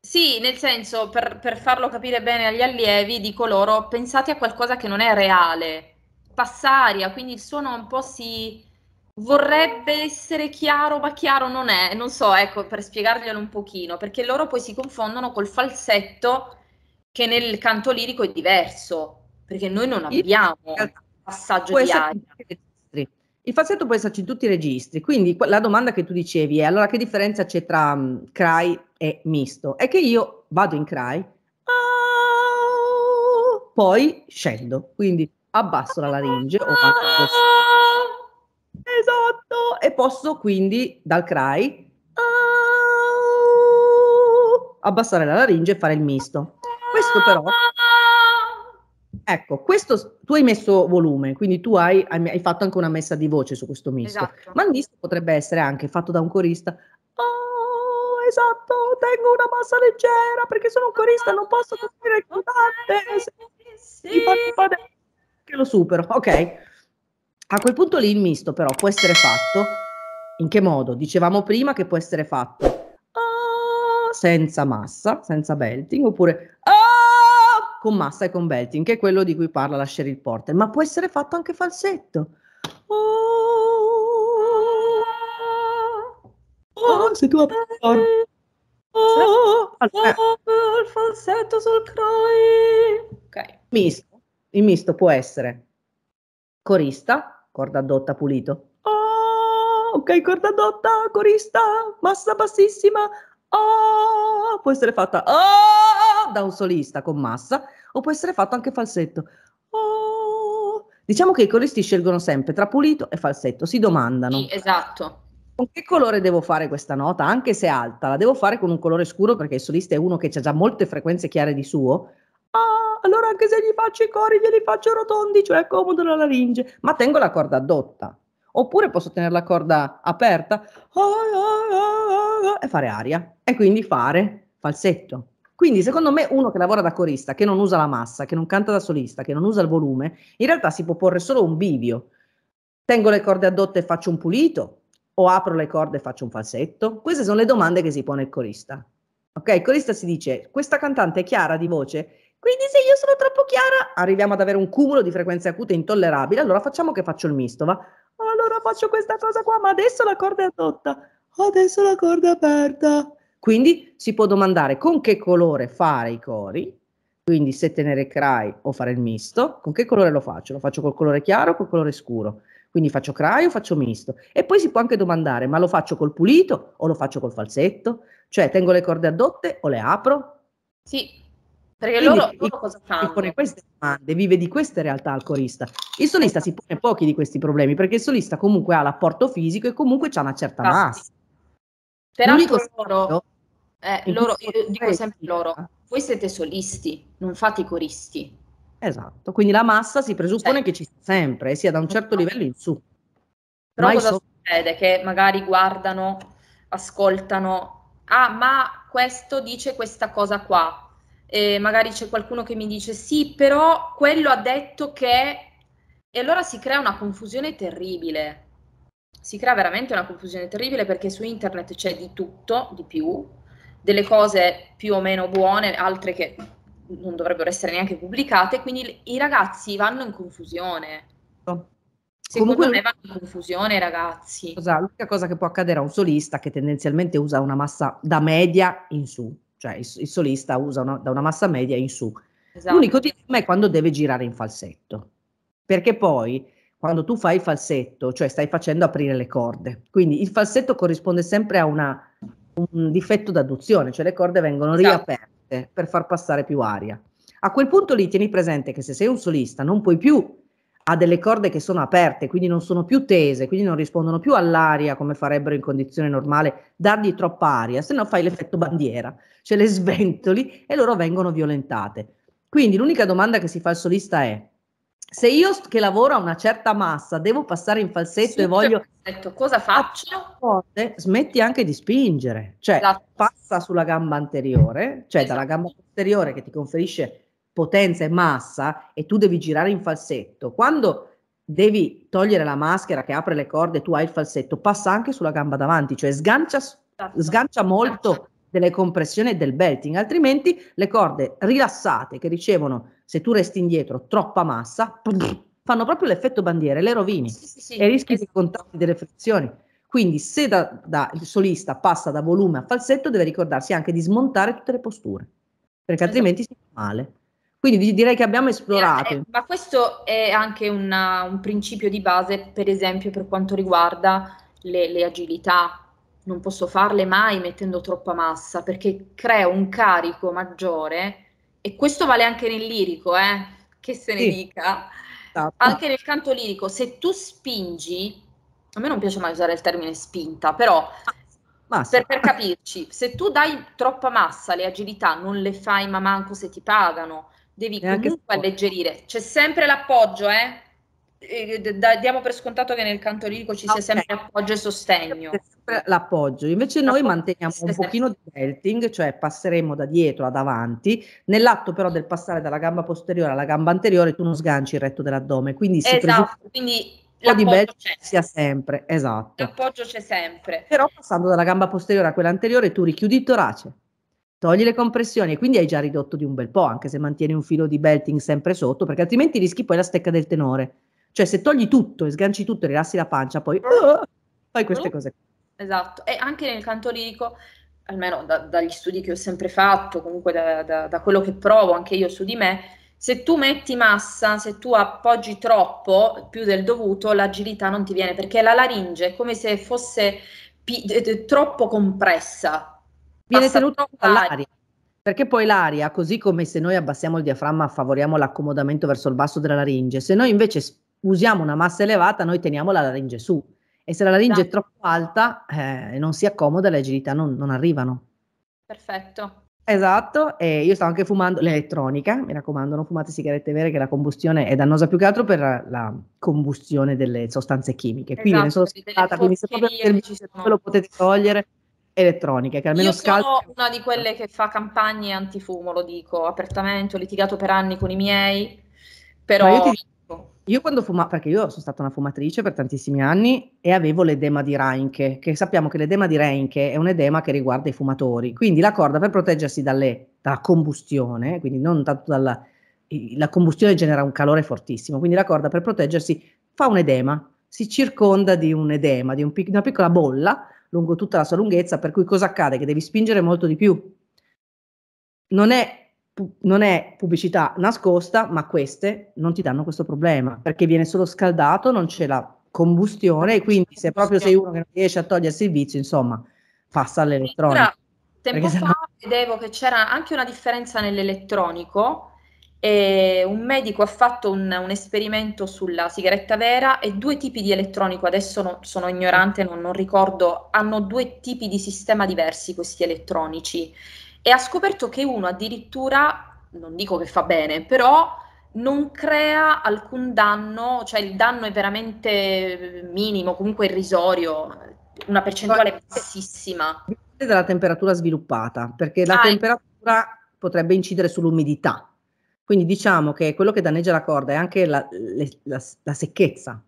Sì, nel senso, per, per, farlo capire bene agli allievi, dico loro, pensate a qualcosa che non è reale, passaria, quindi il suono un po' si... Vorrebbe essere chiaro, ma chiaro non è, non so, ecco, per spiegarglielo un pochino, perché loro poi si confondono col falsetto che nel canto lirico è diverso, perché noi non abbiamo. In passaggio può di aria. Il falsetto può esserci in tutti i registri, quindi la domanda che tu dicevi è allora che differenza c'è tra um, cry e misto? È che io vado in cry, ah, poi scendo, quindi abbasso la laringe o ah, esatto, e posso quindi dal cry ah, abbassare la laringe e fare il misto. Questo però Ecco, questo tu hai messo volume, quindi tu hai, hai fatto anche una messa di voce su questo misto. Esatto. Ma il misto potrebbe essere anche fatto da un corista. Oh, esatto, tengo una massa leggera perché sono un corista, non posso costruire il cantante. Sì. Che lo supero, ok. A quel punto lì il misto però può essere fatto. In che modo? Dicevamo prima che può essere fatto oh, senza massa, senza belting, oppure... Oh, con Massa e con Beltin, che è quello di cui parla la Sheryl Porter, ma può essere fatto anche falsetto. Oh, oh, oh se tu hai Oh, allora, il falsetto sul CROI. Ok. Misto. Il misto può essere corista, corda dotta pulito. Oh, ok, corda dotta, corista, massa bassissima. Oh, può essere fatta. Oh, da un solista con massa o può essere fatto anche falsetto. Oh. Diciamo che i coristi scelgono sempre tra pulito e falsetto, si domandano. Sì, esatto. Con che colore devo fare questa nota? Anche se alta, la devo fare con un colore scuro perché il solista è uno che ha già molte frequenze chiare di suo. Ah, allora anche se gli faccio i cori, glieli faccio rotondi, cioè comodo la laringe, ma tengo la corda addotta. Oppure posso tenere la corda aperta oh, oh, oh, e fare aria e quindi fare falsetto. Quindi, secondo me, uno che lavora da corista, che non usa la massa, che non canta da solista, che non usa il volume, in realtà si può porre solo un bivio. Tengo le corde addotte e faccio un pulito? O apro le corde e faccio un falsetto? Queste sono le domande che si pone il corista. Ok, il corista si dice, questa cantante è chiara di voce, quindi se io sono troppo chiara, arriviamo ad avere un cumulo di frequenze acute intollerabile, allora facciamo che faccio il misto, va? Allora faccio questa cosa qua, ma adesso la corda è addotta, adesso la corda è aperta, quindi si può domandare con che colore fare i cori, quindi se tenere cry o fare il misto, con che colore lo faccio? Lo faccio col colore chiaro o col colore scuro? Quindi faccio cry o faccio misto? E poi si può anche domandare, ma lo faccio col pulito o lo faccio col falsetto? Cioè tengo le corde addotte o le apro? Sì, perché Quindi loro, loro cosa fanno? Si pone queste domande, vive di queste realtà al corista. Il solista si pone pochi di questi problemi perché il solista comunque ha l'apporto fisico e comunque ha una certa massa. Però L'unico loro... Eh, loro, io dico sempre loro, eh. voi siete solisti, non fate i coristi. Esatto, quindi la massa si presuppone eh. che ci sia sempre, eh, sia da un certo esatto. livello in su. Però Mai cosa so- succede? Che magari guardano, ascoltano, ah ma questo dice questa cosa qua, e magari c'è qualcuno che mi dice sì, però quello ha detto che... E allora si crea una confusione terribile, si crea veramente una confusione terribile perché su internet c'è di tutto, di più, delle cose più o meno buone, altre che non dovrebbero essere neanche pubblicate, quindi i ragazzi vanno in confusione. Certo. Secondo Comunque, me vanno in confusione i ragazzi. Cosa, l'unica cosa che può accadere a un solista che tendenzialmente usa una massa da media in su, cioè il, il solista usa una, da una massa media in su. Esatto. L'unico tema è quando deve girare in falsetto, perché poi quando tu fai il falsetto, cioè stai facendo aprire le corde, quindi il falsetto corrisponde sempre a una un difetto d'adduzione, cioè le corde vengono esatto. riaperte per far passare più aria. A quel punto lì tieni presente che se sei un solista non puoi più ha delle corde che sono aperte, quindi non sono più tese, quindi non rispondono più all'aria come farebbero in condizione normale, dargli troppa aria, se no fai l'effetto bandiera, cioè le sventoli e loro vengono violentate. Quindi l'unica domanda che si fa al solista è se io che lavoro a una certa massa devo passare in falsetto sì, e voglio falsetto. cosa faccio? Cose, smetti anche di spingere, cioè esatto. passa sulla gamba anteriore, cioè esatto. dalla gamba posteriore che ti conferisce potenza e massa e tu devi girare in falsetto. Quando devi togliere la maschera che apre le corde, tu hai il falsetto, passa anche sulla gamba davanti, cioè sgancia, esatto. sgancia molto delle compressioni e del belting, altrimenti le corde rilassate che ricevono se tu resti indietro troppa massa, fanno proprio l'effetto bandiera le rovini sì, sì, sì, e rischi esatto. di contatti delle frizioni. Quindi se da, da, il solista passa da volume a falsetto deve ricordarsi anche di smontare tutte le posture, perché esatto. altrimenti esatto. si fa male. Quindi direi che abbiamo eh, esplorato. Eh, eh, ma questo è anche una, un principio di base, per esempio, per quanto riguarda le, le agilità, non posso farle mai mettendo troppa massa perché crea un carico maggiore e questo vale anche nel lirico, eh, che se ne sì. dica, esatto. anche nel canto lirico, se tu spingi, a me non piace mai usare il termine spinta, però ah, per, per, capirci, se tu dai troppa massa, le agilità non le fai ma manco se ti pagano, devi e comunque alleggerire, c'è sempre l'appoggio, eh? Eh, diamo per scontato che nel canto lirico ci sia okay. sempre appoggio e sostegno. L'appoggio, invece noi manteniamo un pochino di belting, cioè passeremo da dietro ad avanti, nell'atto però del passare dalla gamba posteriore alla gamba anteriore tu non sganci il retto dell'addome, quindi si esatto, quindi un po' di belting c'è. sia sempre, esatto. L'appoggio c'è sempre. Però passando dalla gamba posteriore a quella anteriore tu richiudi il torace. Togli le compressioni e quindi hai già ridotto di un bel po', anche se mantieni un filo di belting sempre sotto, perché altrimenti rischi poi la stecca del tenore cioè se togli tutto e sganci tutto e rilassi la pancia, poi uh, fai queste cose. Esatto, e anche nel canto lirico, almeno da, dagli studi che ho sempre fatto, comunque da, da, da quello che provo anche io su di me, se tu metti massa, se tu appoggi troppo, più del dovuto, l'agilità non ti viene perché la laringe è come se fosse pi- eh, troppo compressa. Viene tenuta all'aria. Perché poi l'aria, così come se noi abbassiamo il diaframma, favoriamo l'accomodamento verso il basso della laringe, se noi invece usiamo una massa elevata, noi teniamo la laringe su e se la laringe esatto. è troppo alta e eh, non si accomoda, le agilità non, non arrivano. Perfetto. Esatto, e io stavo anche fumando l'elettronica, mi raccomando, non fumate sigarette vere che la combustione è dannosa più che altro per la combustione delle sostanze chimiche. Esatto, ne sono solo quindi se proprio servizio, lo potete togliere elettronica che almeno Io scalda. sono una di quelle che fa campagne antifumo, lo dico apertamente, ho litigato per anni con i miei, però io quando fumavo, perché io sono stata una fumatrice per tantissimi anni e avevo l'edema di Reinke, che sappiamo che l'edema di Reinke è un edema che riguarda i fumatori, quindi la corda per proteggersi dalle, dalla combustione, quindi non tanto dalla la combustione genera un calore fortissimo, quindi la corda per proteggersi fa un edema, si circonda di un edema, di un pic- una piccola bolla lungo tutta la sua lunghezza, per cui cosa accade? Che devi spingere molto di più. Non è non è pubblicità nascosta, ma queste non ti danno questo problema perché viene solo scaldato, non c'è la combustione quindi se proprio sei uno che non riesce a togliersi il vizio, insomma, passa all'elettronico. Allora, tempo perché fa vedevo che c'era anche una differenza nell'elettronico. E un medico ha fatto un, un, esperimento sulla sigaretta vera e due tipi di elettronico, adesso no, sono ignorante, non, non, ricordo, hanno due tipi di sistema diversi questi elettronici e ha scoperto che uno addirittura, non dico che fa bene, però non crea alcun danno, cioè il danno è veramente minimo, comunque irrisorio, una percentuale bassissima. Dalla temperatura sviluppata, perché la ah, temperatura è... potrebbe incidere sull'umidità. Quindi diciamo che quello che danneggia la corda è anche la, le, la, la secchezza.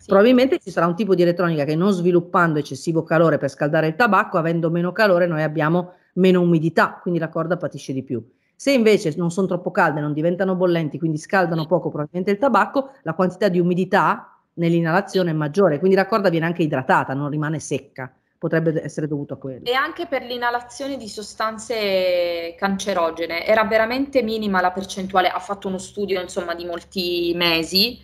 Sì. Probabilmente ci sarà un tipo di elettronica che non sviluppando eccessivo calore per scaldare il tabacco, avendo meno calore, noi abbiamo meno umidità, quindi la corda patisce di più. Se invece non sono troppo calde, non diventano bollenti, quindi scaldano poco probabilmente il tabacco, la quantità di umidità nell'inalazione è maggiore, quindi la corda viene anche idratata, non rimane secca. Potrebbe essere dovuto a quello. E anche per l'inalazione di sostanze cancerogene era veramente minima la percentuale, ha fatto uno studio insomma di molti mesi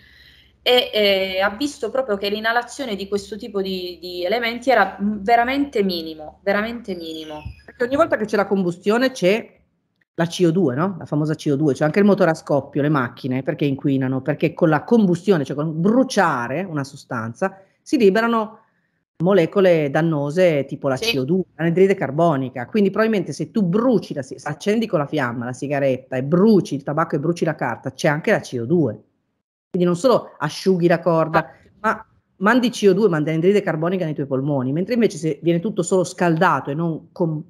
e eh, ha visto proprio che l'inalazione di questo tipo di, di elementi era veramente minimo, veramente minimo. Perché ogni volta che c'è la combustione c'è la CO2, no? la famosa CO2, cioè anche il motore a scoppio, le macchine, perché inquinano? Perché con la combustione, cioè con bruciare una sostanza, si liberano molecole dannose tipo la sì. CO2, l'anidride carbonica. Quindi probabilmente se tu bruci, la, accendi con la fiamma la sigaretta e bruci il tabacco e bruci la carta, c'è anche la CO2. Quindi non solo asciughi la corda, ah. ma mandi CO2, mandi anidride carbonica nei tuoi polmoni, mentre invece se viene tutto solo scaldato e non com-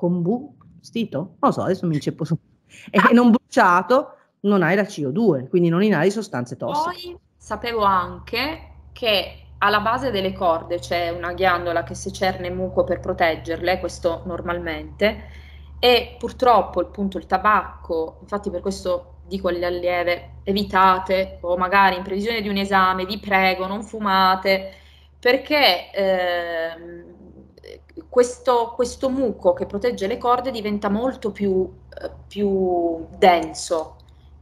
combustito, non lo so, adesso mi inceppo su, e non bruciato non hai la CO2, quindi non inali sostanze tossiche. Poi sapevo anche che alla base delle corde c'è una ghiandola che si cerne muco per proteggerle, questo normalmente, e purtroppo appunto il tabacco, infatti per questo dico agli allieve evitate o magari in previsione di un esame vi prego non fumate perché ehm, questo, questo, muco che protegge le corde diventa molto più, eh, più denso.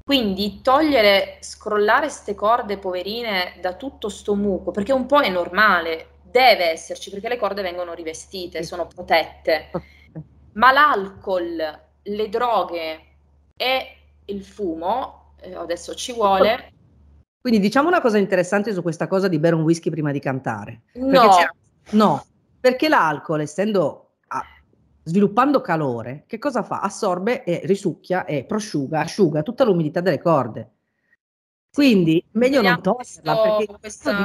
Quindi togliere, scrollare queste corde poverine da tutto sto muco, perché un po' è normale, deve esserci, perché le corde vengono rivestite, sono protette. Ma l'alcol, le droghe e il fumo, eh, adesso ci vuole. Quindi diciamo una cosa interessante su questa cosa di bere un whisky prima di cantare. No. No, perché l'alcol, essendo a, ah, sviluppando calore, che cosa fa? Assorbe e risucchia e prosciuga, asciuga tutta l'umidità delle corde. Quindi meglio non toglierla perché questo di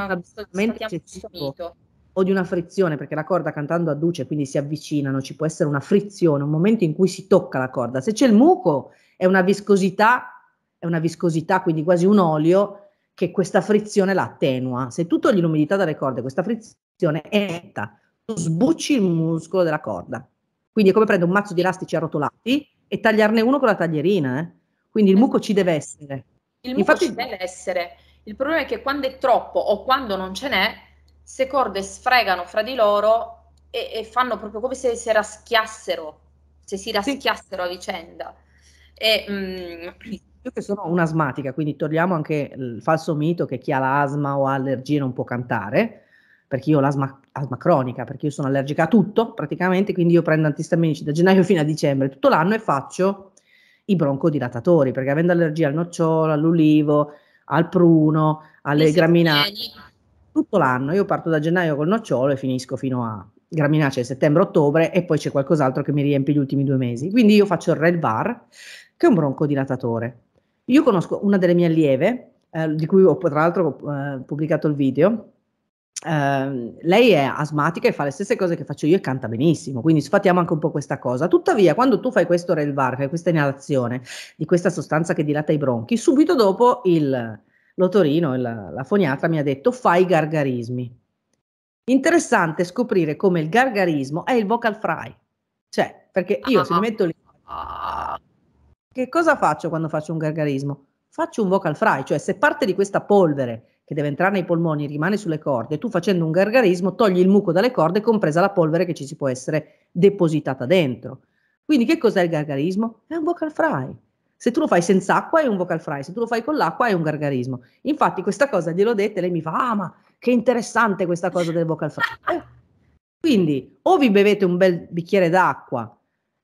un eccessivo o di una frizione, perché la corda cantando adduce, quindi si avvicinano, ci può essere una frizione, un momento in cui si tocca la corda. Se c'è il muco è una viscosità, è una viscosità, quindi quasi un olio che questa frizione la attenua. Se tu togli l'umidità dalle corde, questa frizione è netta sbucci il muscolo della corda. Quindi è come prendere un mazzo di elastici arrotolati e tagliarne uno con la taglierina. Eh? Quindi il muco ci deve essere. Il Infatti, muco ci deve essere. Il problema è che quando è troppo o quando non ce n'è, queste corde sfregano fra di loro e, e, fanno proprio come se si raschiassero, se si raschiassero sì. a vicenda. E, mm, io che sono un'asmatica, quindi togliamo anche il falso mito che chi ha l'asma o ha allergie non può cantare perché io ho l'asma asma cronica, perché io sono allergica a tutto praticamente, quindi io prendo antistaminici da gennaio fino a dicembre, tutto l'anno e faccio i broncodilatatori, perché avendo allergia al nocciolo, all'ulivo, al pruno, alle graminacee, tutto l'anno, io parto da gennaio col nocciolo e finisco fino a graminacee cioè settembre-ottobre e poi c'è qualcos'altro che mi riempie gli ultimi due mesi. Quindi io faccio il Red Bar, che è un broncodilatatore. Io conosco una delle mie allieve, eh, di cui ho tra l'altro eh, pubblicato il video, Ehm, lei è asmatica e fa le stesse cose che faccio io e canta benissimo, quindi sfatiamo anche un po' questa cosa. Tuttavia, quando tu fai questo relvar, fai questa inalazione di questa sostanza che dilata i bronchi, subito dopo il l'otorino, la, la foniatra mi ha detto fai i gargarismi. Interessante scoprire come il gargarismo è il vocal fry, cioè perché io se mi metto lì, che cosa faccio quando faccio un gargarismo? Faccio un vocal fry, cioè se parte di questa polvere che deve entrare nei polmoni rimane sulle corde, tu facendo un gargarismo togli il muco dalle corde, compresa la polvere che ci si può essere depositata dentro. Quindi che cos'è il gargarismo? È un vocal fry. Se tu lo fai senza acqua è un vocal fry, se tu lo fai con l'acqua è un gargarismo. Infatti questa cosa gliel'ho detta e lei mi fa, ah ma che interessante questa cosa del vocal fry. quindi o vi bevete un bel bicchiere d'acqua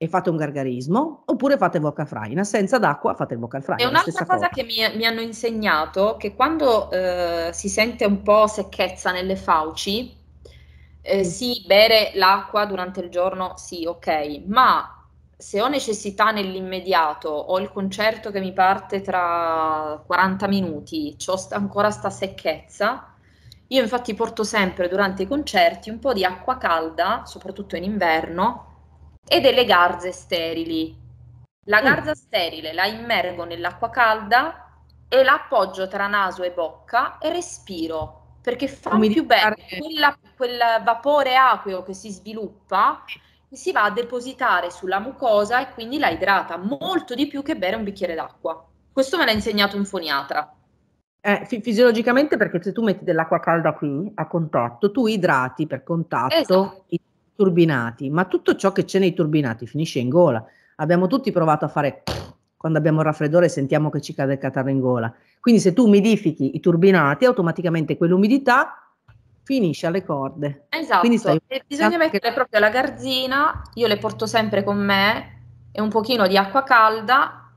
e fate un gargarismo, oppure fate vocal fry. In assenza d'acqua fate il vocal fry. È un'altra cosa, cosa, che mi, mi, hanno insegnato, che quando eh, si sente un po' secchezza nelle fauci, eh, mm. sì, bere l'acqua durante il giorno, sì, ok, ma se ho necessità nell'immediato, ho il concerto che mi parte tra 40 minuti, ho st- ancora sta secchezza, io infatti porto sempre durante i concerti un po' di acqua calda, soprattutto in inverno, e delle garze sterili. La mm. garza mm. sterile la immergo nell'acqua calda e la appoggio tra naso e bocca e respiro perché fa Umiditare. più bene quella, quel vapore acqueo che si sviluppa si va a depositare sulla mucosa e quindi la idrata molto di più che bere un bicchiere d'acqua. Questo me l'ha insegnato un foniatra. Eh, f- fisiologicamente perché se tu metti dell'acqua calda qui a contatto, tu idrati per contatto esatto turbinati, ma tutto ciò che c'è nei turbinati finisce in gola. Abbiamo tutti provato a fare quando abbiamo il raffreddore e sentiamo che ci cade il catarro in gola. Quindi se tu umidifichi i turbinati, automaticamente quell'umidità finisce alle corde. Esatto, e bisogna mettere che... proprio la garzina, io le porto sempre con me, e un pochino di acqua calda,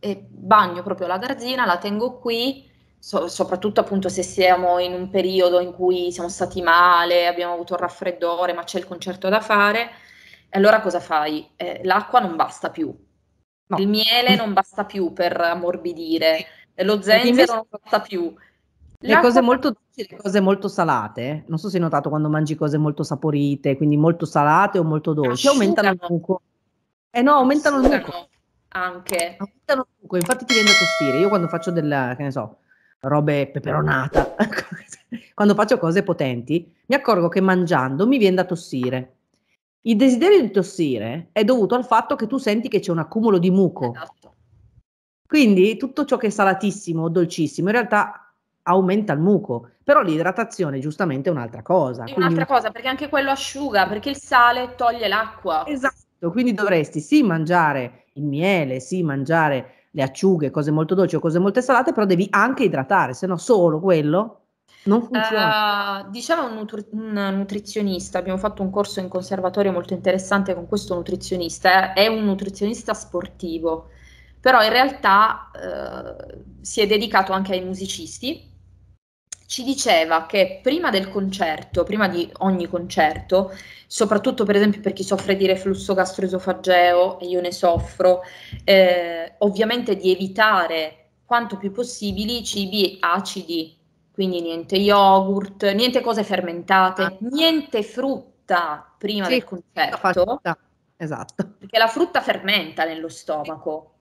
eh, e bagno proprio la garzina, la tengo qui, So, soprattutto appunto se siamo in un periodo in cui siamo stati male, abbiamo avuto il raffreddore, ma c'è il concerto da fare, allora cosa fai? Eh, l'acqua non basta più, no. il miele non basta più per ammorbidire, lo zenzero non basta più. Le cose molto le cose molto salate, non so se hai notato quando mangi cose molto saporite, quindi molto salate o molto dolci, aumentano il muco. Eh no, aumentano il muco. Anche. Aumentano il muco, infatti ti viene a tossire. Io quando faccio del, che ne so, robe peperonata, quando faccio cose potenti, mi accorgo che mangiando mi viene da tossire. Il desiderio di tossire è dovuto al fatto che tu senti che c'è un accumulo di muco. Esatto. Quindi tutto ciò che è salatissimo o dolcissimo in realtà aumenta il muco, però l'idratazione giustamente è un'altra cosa. È un'altra quindi... cosa perché anche quello asciuga, perché il sale toglie l'acqua. Esatto, quindi dovresti sì mangiare il miele, sì mangiare le acciughe, cose molto dolci o cose molto salate, però devi anche idratare, se no solo quello non funziona. Uh, eh, diceva un, nutri- un, nutrizionista, abbiamo fatto un corso in conservatorio molto interessante con questo nutrizionista, è un nutrizionista sportivo, però in realtà uh, si è dedicato anche ai musicisti ci diceva che prima del concerto, prima di ogni concerto, soprattutto per esempio per chi soffre di reflusso gastroesofageo, e io ne soffro, eh, ovviamente di evitare quanto più possibili i cibi acidi, quindi niente yogurt, niente cose fermentate, ah. niente frutta prima sì, del concerto. Esatto. Perché la frutta fermenta nello stomaco,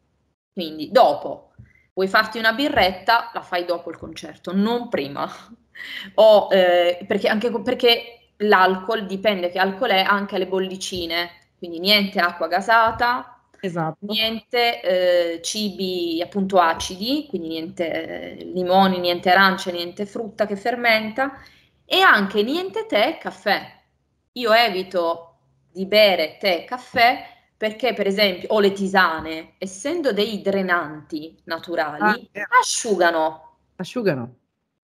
quindi dopo vuoi farti una birretta, la fai dopo il concerto, non prima. o, eh, perché, anche, perché l'alcol dipende che alcol è anche alle bollicine, quindi niente acqua gasata, esatto. niente eh, cibi appunto acidi, quindi niente eh, limoni, niente arance, niente frutta che fermenta e anche niente tè e caffè. Io evito di bere tè e caffè perché per esempio, o le tisane, essendo dei drenanti naturali, ah, asciugano. Asciugano.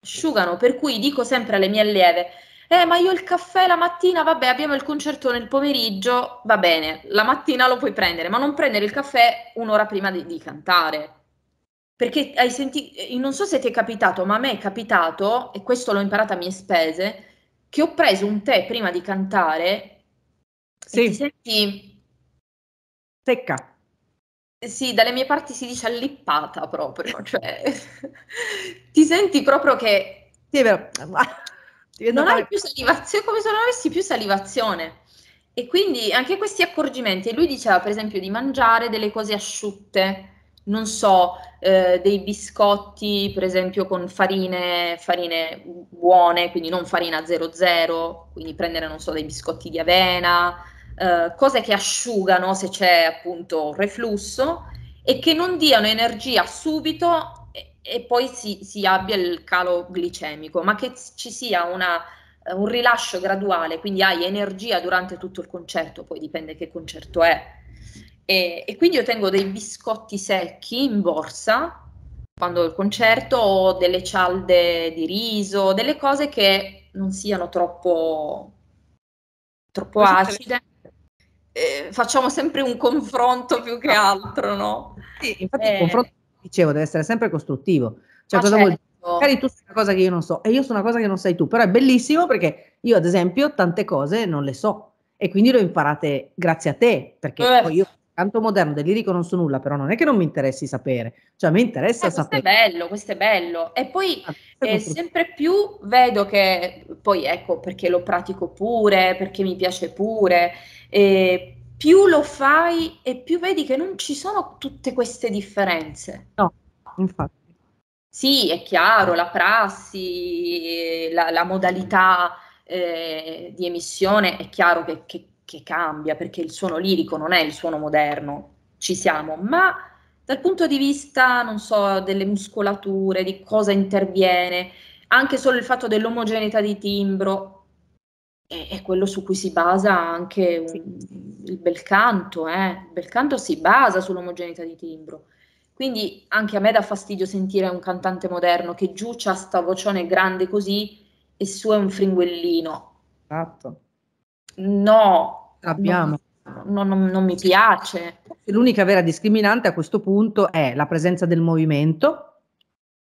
Asciugano, per cui dico sempre alle mie allieve, eh ma io il caffè la mattina, vabbè abbiamo il concerto nel pomeriggio, va bene, la mattina lo puoi prendere, ma non prendere il caffè un'ora prima di, di cantare. Perché hai sentito, eh, non so se ti è capitato, ma a me è capitato, e questo l'ho imparato a mie spese, che ho preso un tè prima di cantare sì. e ti senti Secca. Sì, dalle mie parti si dice allippata proprio, cioè ti senti proprio che... Sì, è vero. non hai più salivazione, come se non avessi più salivazione. E quindi anche questi accorgimenti, lui diceva per esempio di mangiare delle cose asciutte, non so, eh, dei biscotti per esempio con farine, farine buone, quindi non farina 00, quindi prendere non so dei biscotti di avena, eh, cose che asciugano se c'è appunto reflusso e che non diano energia subito e, e poi si, si, abbia il calo glicemico, ma che ci sia una, un rilascio graduale, quindi hai energia durante tutto il concerto, poi dipende che concerto è. E, e quindi io tengo dei biscotti secchi in borsa quando ho il concerto o delle cialde di riso, delle cose che non siano troppo, troppo acide eh, facciamo sempre un confronto più che altro, no? Sì, infatti eh. il confronto, dicevo, deve essere sempre costruttivo. Cioè, Ma cosa certo. vuol dire? Certo. Magari tu sei una cosa che io non so e io sono una cosa che non sai tu, però è bellissimo perché io, ad esempio, tante cose non le so e quindi le ho imparate grazie a te, perché eh. poi io canto moderno, delirico non so nulla, però non è che non mi interessi sapere, cioè mi interessa eh, sapere. Questo è bello, questo è bello. E poi eh, sempre più vedo che, poi ecco, perché lo pratico pure, perché mi piace pure, e più lo fai e più vedi che non ci sono tutte queste differenze. No, infatti. Sì, è chiaro, la prassi, la, la modalità eh, di emissione è chiaro che, che, che cambia perché il suono lirico non è il suono moderno, ci siamo, ma dal punto di vista, non so, delle muscolature, di cosa interviene, anche solo il fatto dell'omogeneità di timbro, è, è quello su cui si basa anche un, mm, il bel canto, eh. il bel canto si basa sull'omogeneità di timbro. Quindi anche a me dà fastidio sentire un cantante moderno che giù c'ha sta vocione grande così e su è un fringuellino. Esatto. No. Abbiamo. Non, non, non mi piace. L'unica vera discriminante a questo punto è la presenza del movimento,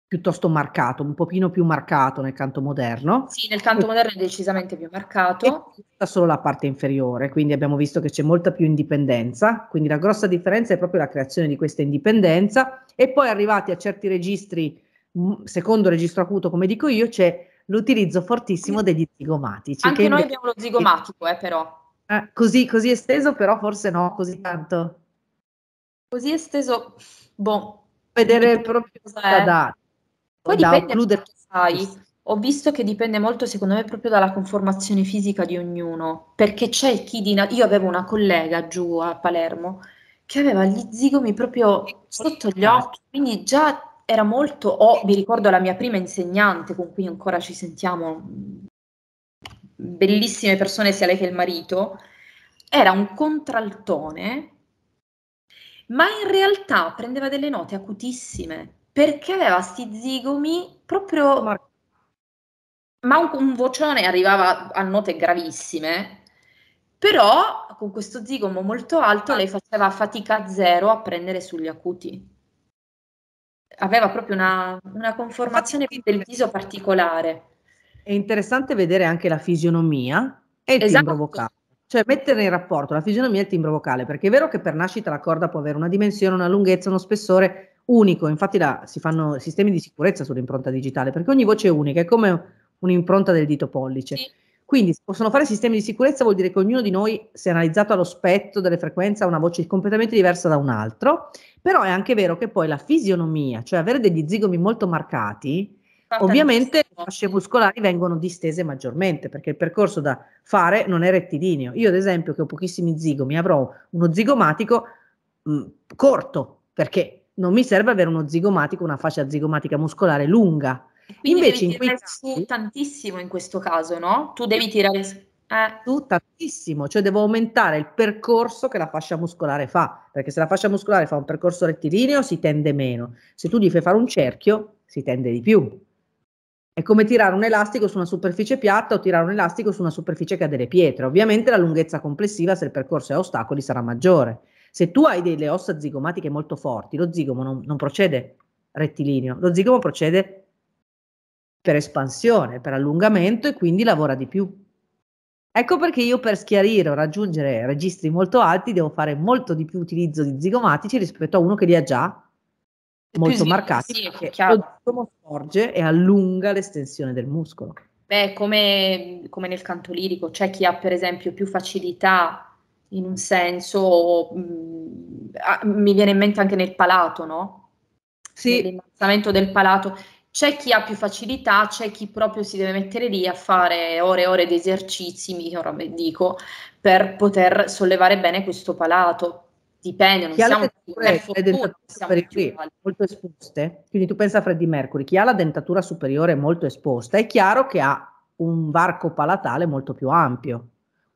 piuttosto marcato, un pochino più marcato nel canto moderno. Sì, nel canto moderno è decisamente più marcato. E solo la parte inferiore, quindi abbiamo visto che c'è molta più indipendenza, quindi la grossa differenza è proprio la creazione di questa indipendenza e poi arrivati a certi registri, mm, secondo registro acuto come dico io, c'è l'utilizzo fortissimo degli zigomatici. Anche noi abbiamo lo zigomatico, eh, però. Eh, così, così esteso, però forse no, così tanto. Così esteso, boh. Vedere proprio cosa è. Da poi da dipende occludere... sai. Ho visto che dipende molto, secondo me, proprio dalla conformazione fisica di ognuno, perché c'è chi di... Na- io avevo una collega giù a Palermo che aveva gli zigomi proprio sotto gli occhi, quindi già era molto... Oh, mi ricordo la mia prima insegnante con cui ancora ci sentiamo, bellissime persone sia lei che il marito, era un contraltone, ma in realtà prendeva delle note acutissime, perché aveva sti zigomi proprio... Ma, ma un, un, vocione arrivava a note gravissime, però con questo zigomo molto alto lei faceva fatica zero a prendere sugli acuti. Aveva proprio una, una conformazione del viso particolare. È interessante vedere anche la fisionomia e il esatto. timbro vocale. Cioè mettere in rapporto la fisionomia e il timbro vocale, perché è vero che per nascita la corda può avere una dimensione, una lunghezza, uno spessore, unico, infatti la, si fanno sistemi di sicurezza sull'impronta digitale, perché ogni voce è unica, è come un'impronta del dito pollice. Sì. Quindi si possono fare sistemi di sicurezza, vuol dire che ognuno di noi, se analizzato allo spettro delle frequenze, ha una voce completamente diversa da un altro, però è anche vero che poi la fisionomia, cioè avere degli zigomi molto marcati, ovviamente le fasce muscolari vengono distese maggiormente, perché il percorso da fare non è rettilineo. Io ad esempio che ho pochissimi zigomi, avrò uno zigomatico mh, corto, perché non mi serve avere uno zigomatico, una fascia zigomatica muscolare lunga. Quindi Invece in quei su tantissimo in questo caso, no? Tu devi tirare eh. su eh. tantissimo, cioè devo aumentare il percorso che la fascia muscolare fa, perché se la fascia muscolare fa un percorso rettilineo si tende meno. Se tu gli fai fare un cerchio, si tende di più. È come tirare un elastico su una superficie piatta o tirare un elastico su una superficie che ha delle pietre. Ovviamente la lunghezza complessiva, se il percorso è a ostacoli, sarà maggiore. Se tu hai delle ossa zigomatiche molto forti, lo zigomo non, non procede rettilineo, lo zigomo procede per espansione, per allungamento e quindi lavora di più. Ecco perché io per schiarire o raggiungere registri molto alti devo fare molto di più utilizzo di zigomatici rispetto a uno che li ha già molto marcati sì, perché chiaro. lo zigomo sporge e allunga l'estensione del muscolo. Beh, come, come nel canto lirico, c'è chi ha per esempio più facilità in un senso, mh, mm, a, mi viene in mente anche nel palato, no? Sì. L'innalzamento del palato. C'è chi ha più facilità, c'è chi proprio si deve mettere lì a fare ore e ore di esercizi, mi dico, per poter sollevare bene questo palato. Dipende, non chi siamo più fortuna, siamo molto esposte. Quindi tu pensa a Freddie Mercury, chi ha la dentatura superiore molto esposta, è chiaro che ha un varco palatale molto più ampio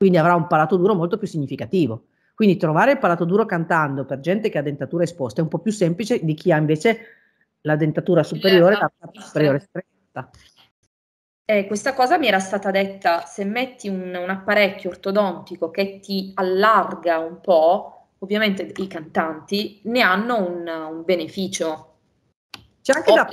quindi avrà un palato duro molto più significativo. Quindi trovare il palato duro cantando per gente che ha dentatura esposta è un po' più semplice di chi ha invece la dentatura superiore, esatto, e la superiore stretta. Eh, questa cosa mi era stata detta, se metti un, un, apparecchio ortodontico che ti allarga un po', ovviamente i cantanti ne hanno un, un beneficio. C'è anche, da,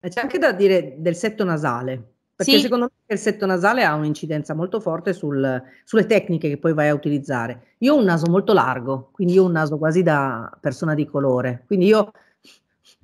eh, c'è anche da dire del setto nasale, perché sì. secondo me il setto nasale ha un'incidenza molto forte sul, sulle tecniche che poi vai a utilizzare. Io ho un naso molto largo, quindi io ho un naso quasi da persona di colore, quindi io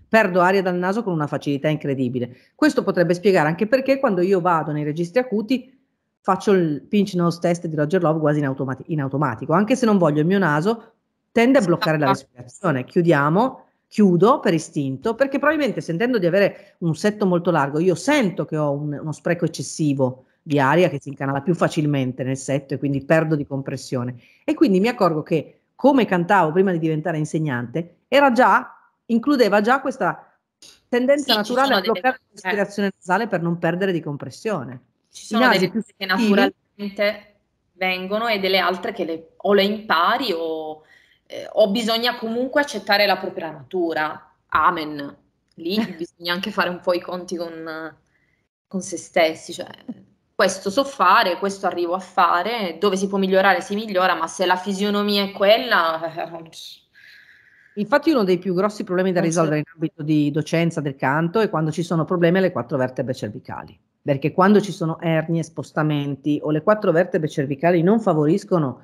perdo aria dal naso con una facilità incredibile. Questo potrebbe spiegare anche perché quando io vado nei registri acuti faccio il pinch nose test di Roger Love quasi in, automati- in automatico, anche se non voglio il mio naso tende a bloccare la respirazione. Chiudiamo chiudo per istinto, perché probabilmente sentendo di avere un setto molto largo, io sento che ho un, uno spreco eccessivo di aria che si incanala più facilmente nel setto e quindi perdo di compressione. E quindi mi accorgo che come cantavo prima di diventare insegnante, era già, includeva già questa tendenza sì, naturale a bloccare delle... Eh. l'ispirazione nasale per non perdere di compressione. Ci sono delle cose che naturalmente vengono e delle altre che le, o le impari o eh, o bisogna comunque accettare la propria natura. Amen. Lì bisogna anche fare un po' i conti con, con se stessi, cioè questo so fare, questo arrivo a fare, dove si può migliorare si migliora, ma se la fisionomia è quella... Infatti uno dei più grossi problemi da risolvere in ambito di docenza del canto è quando ci sono problemi alle quattro vertebre cervicali, perché quando ci sono ernie, spostamenti o le quattro vertebre cervicali non favoriscono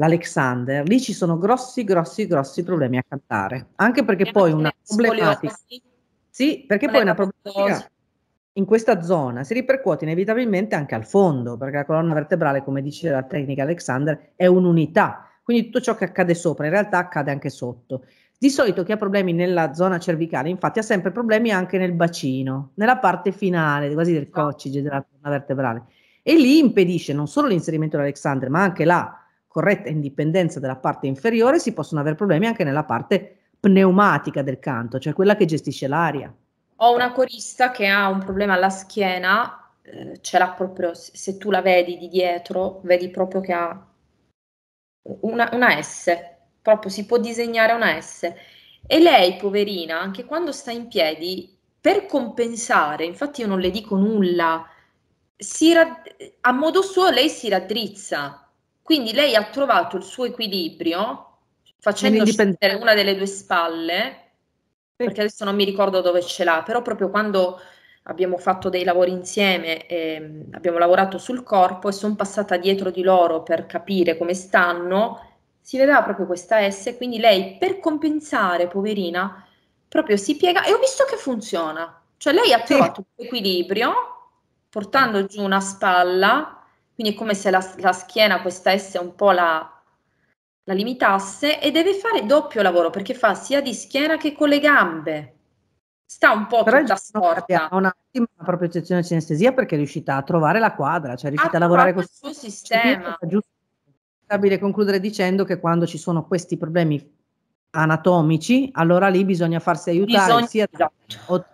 l'Alexander, lì ci sono grossi, grossi, grossi problemi a cantare, anche perché e poi una problematica... Sì, perché poi una problematica in questa zona si ripercuote inevitabilmente anche al fondo, perché la colonna vertebrale, come dice la tecnica Alexander, è un'unità, quindi tutto ciò che accade sopra in realtà accade anche sotto. Di solito chi ha problemi nella zona cervicale, infatti, ha sempre problemi anche nel bacino, nella parte finale quasi del ah. coccige della colonna vertebrale. E lì impedisce non solo l'inserimento dell'Alexander, ma anche là corretta indipendenza della parte inferiore, si possono avere problemi anche nella parte pneumatica del canto, cioè quella che gestisce l'aria. Ho una corista che ha un problema alla schiena, eh, ce l'ha proprio, se tu la vedi di dietro, vedi proprio che ha una, una S, proprio si può disegnare una S. E lei, poverina, anche quando sta in piedi, per compensare, infatti io non le dico nulla, si rad- a modo suo lei si raddrizza, quindi lei ha trovato il suo equilibrio facendo scendere una delle due spalle, perché adesso non mi ricordo dove ce l'ha, però proprio quando abbiamo fatto dei lavori insieme, eh, abbiamo lavorato sul corpo e sono passata dietro di loro per capire come stanno, si vedeva proprio questa S, quindi lei per compensare, poverina, proprio si piega e ho visto che funziona. Cioè lei ha trovato sì. l'equilibrio portando giù una spalla quindi è come se la, la schiena, questa S un po' la, la limitasse e deve fare doppio lavoro perché fa sia di schiena che con le gambe sta un po' Però tutta storta. Ha un'ottima proprio eccezione sinestesia perché è riuscita a trovare la quadra, cioè è riuscita a, a lavorare con il suo sistema. È giusto stabile concludere dicendo che quando ci sono questi problemi anatomici, allora lì bisogna farsi aiutare bisogna, sia da esatto.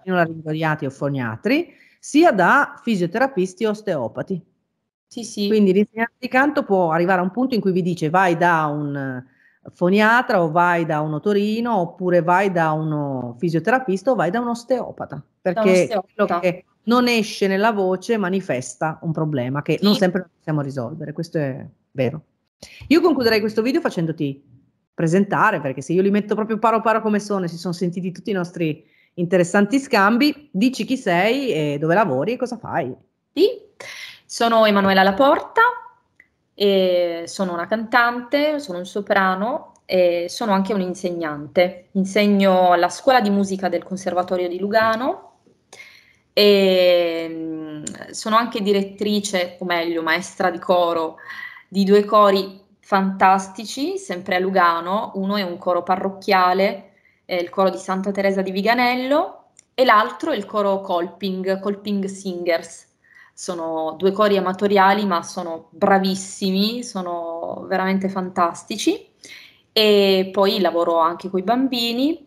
o foniatri, sia da fisioterapisti e osteopati. Sì, sì. Quindi l'insegnante di canto può arrivare a un punto in cui vi dice vai da un eh, foniatra o vai da un otorino oppure vai da uno fisioterapista o vai da un osteopata, perché da un osteopata. che non esce nella voce manifesta un problema che sì. non sempre possiamo risolvere, questo è vero. Io concluderei questo video facendoti presentare, perché se io li metto proprio paro paro come sono e si sono sentiti tutti i nostri interessanti scambi, dici chi sei e dove lavori e cosa fai. Sì. Sono Emanuela Laporta, sono una cantante, sono un soprano e sono anche un'insegnante. Insegno alla scuola di musica del Conservatorio di Lugano e mm, sono anche direttrice, o meglio maestra di coro, di due cori fantastici, sempre a Lugano. Uno è un coro parrocchiale, il coro di Santa Teresa di Viganello, e l'altro è il coro Colping, Colping Singers sono due cori amatoriali, ma sono bravissimi, sono veramente fantastici. E poi lavoro anche con i bambini,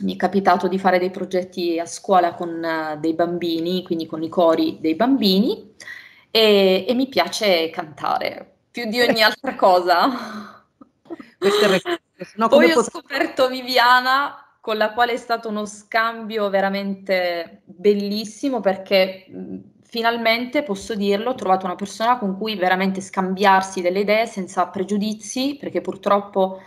mi è capitato di fare dei progetti a scuola con eh, dei bambini, quindi con i cori dei bambini, e, e mi piace cantare più di ogni altra cosa. no, Poi ho scoperto Viviana, con la quale è stato uno scambio veramente bellissimo perché mm, finalmente, posso dirlo, ho trovato una persona con cui veramente scambiarsi delle idee senza pregiudizi, perché purtroppo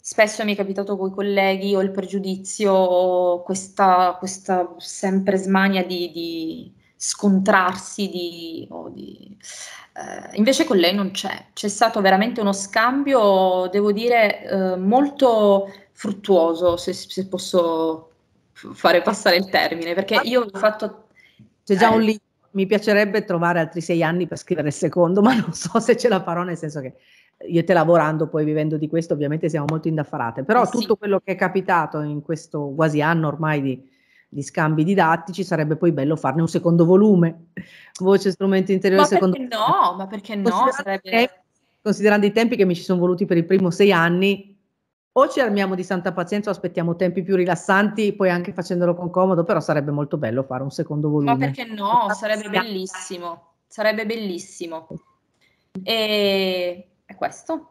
spesso mi è capitato con i colleghi o il pregiudizio, ho questa, questa sempre smania di, di scontrarsi, di, di, eh, invece con lei non c'è, c'è stato veramente uno scambio, devo dire, eh, molto fruttuoso, se, se posso fare passare il termine, perché io ho fatto... C'è già eh. un link mi piacerebbe trovare altri sei anni per scrivere il secondo, ma non so se ce la farò, nel senso che io te lavorando, poi vivendo di questo, ovviamente siamo molto indaffarate, però eh sì. tutto quello che è capitato in questo quasi anno ormai di, di, scambi didattici sarebbe poi bello farne un secondo volume, voce, strumento interiore, ma secondo volume. no, ma perché no? Considerando, sarebbe... i tempi, considerando i tempi che mi ci sono voluti per i primi sei anni, o ci armiamo di santa pazienza o aspettiamo tempi più rilassanti, poi anche facendolo con comodo, però sarebbe molto bello fare un secondo volume. Ma perché no? Sarebbe bellissimo, sarebbe bellissimo. E è questo.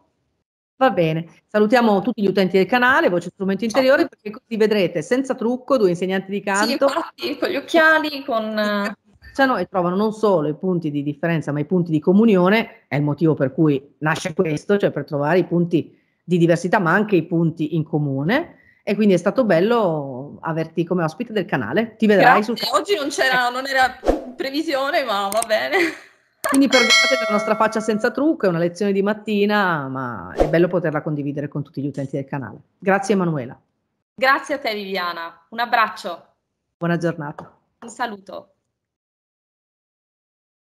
Va bene, salutiamo tutti gli utenti del canale, voce strumento interiore, perché così vedrete senza trucco due insegnanti di canto. Sì, infatti, con gli occhiali, con... Eh, e trovano non solo i punti di differenza, ma i punti di comunione, è il motivo per cui nasce questo, cioè per trovare i punti di diversità, ma anche i punti in comune. E quindi è stato bello averti come ospite del canale. Ti vedrai Grazie. sul canale. Oggi non c'era, eh. non era previsione, ma va bene. Quindi perdonate la nostra faccia senza trucco, è una lezione di mattina, ma è bello poterla condividere con tutti gli utenti del canale. Grazie Emanuela. Grazie a te Viviana, un abbraccio. Buona giornata. Un saluto.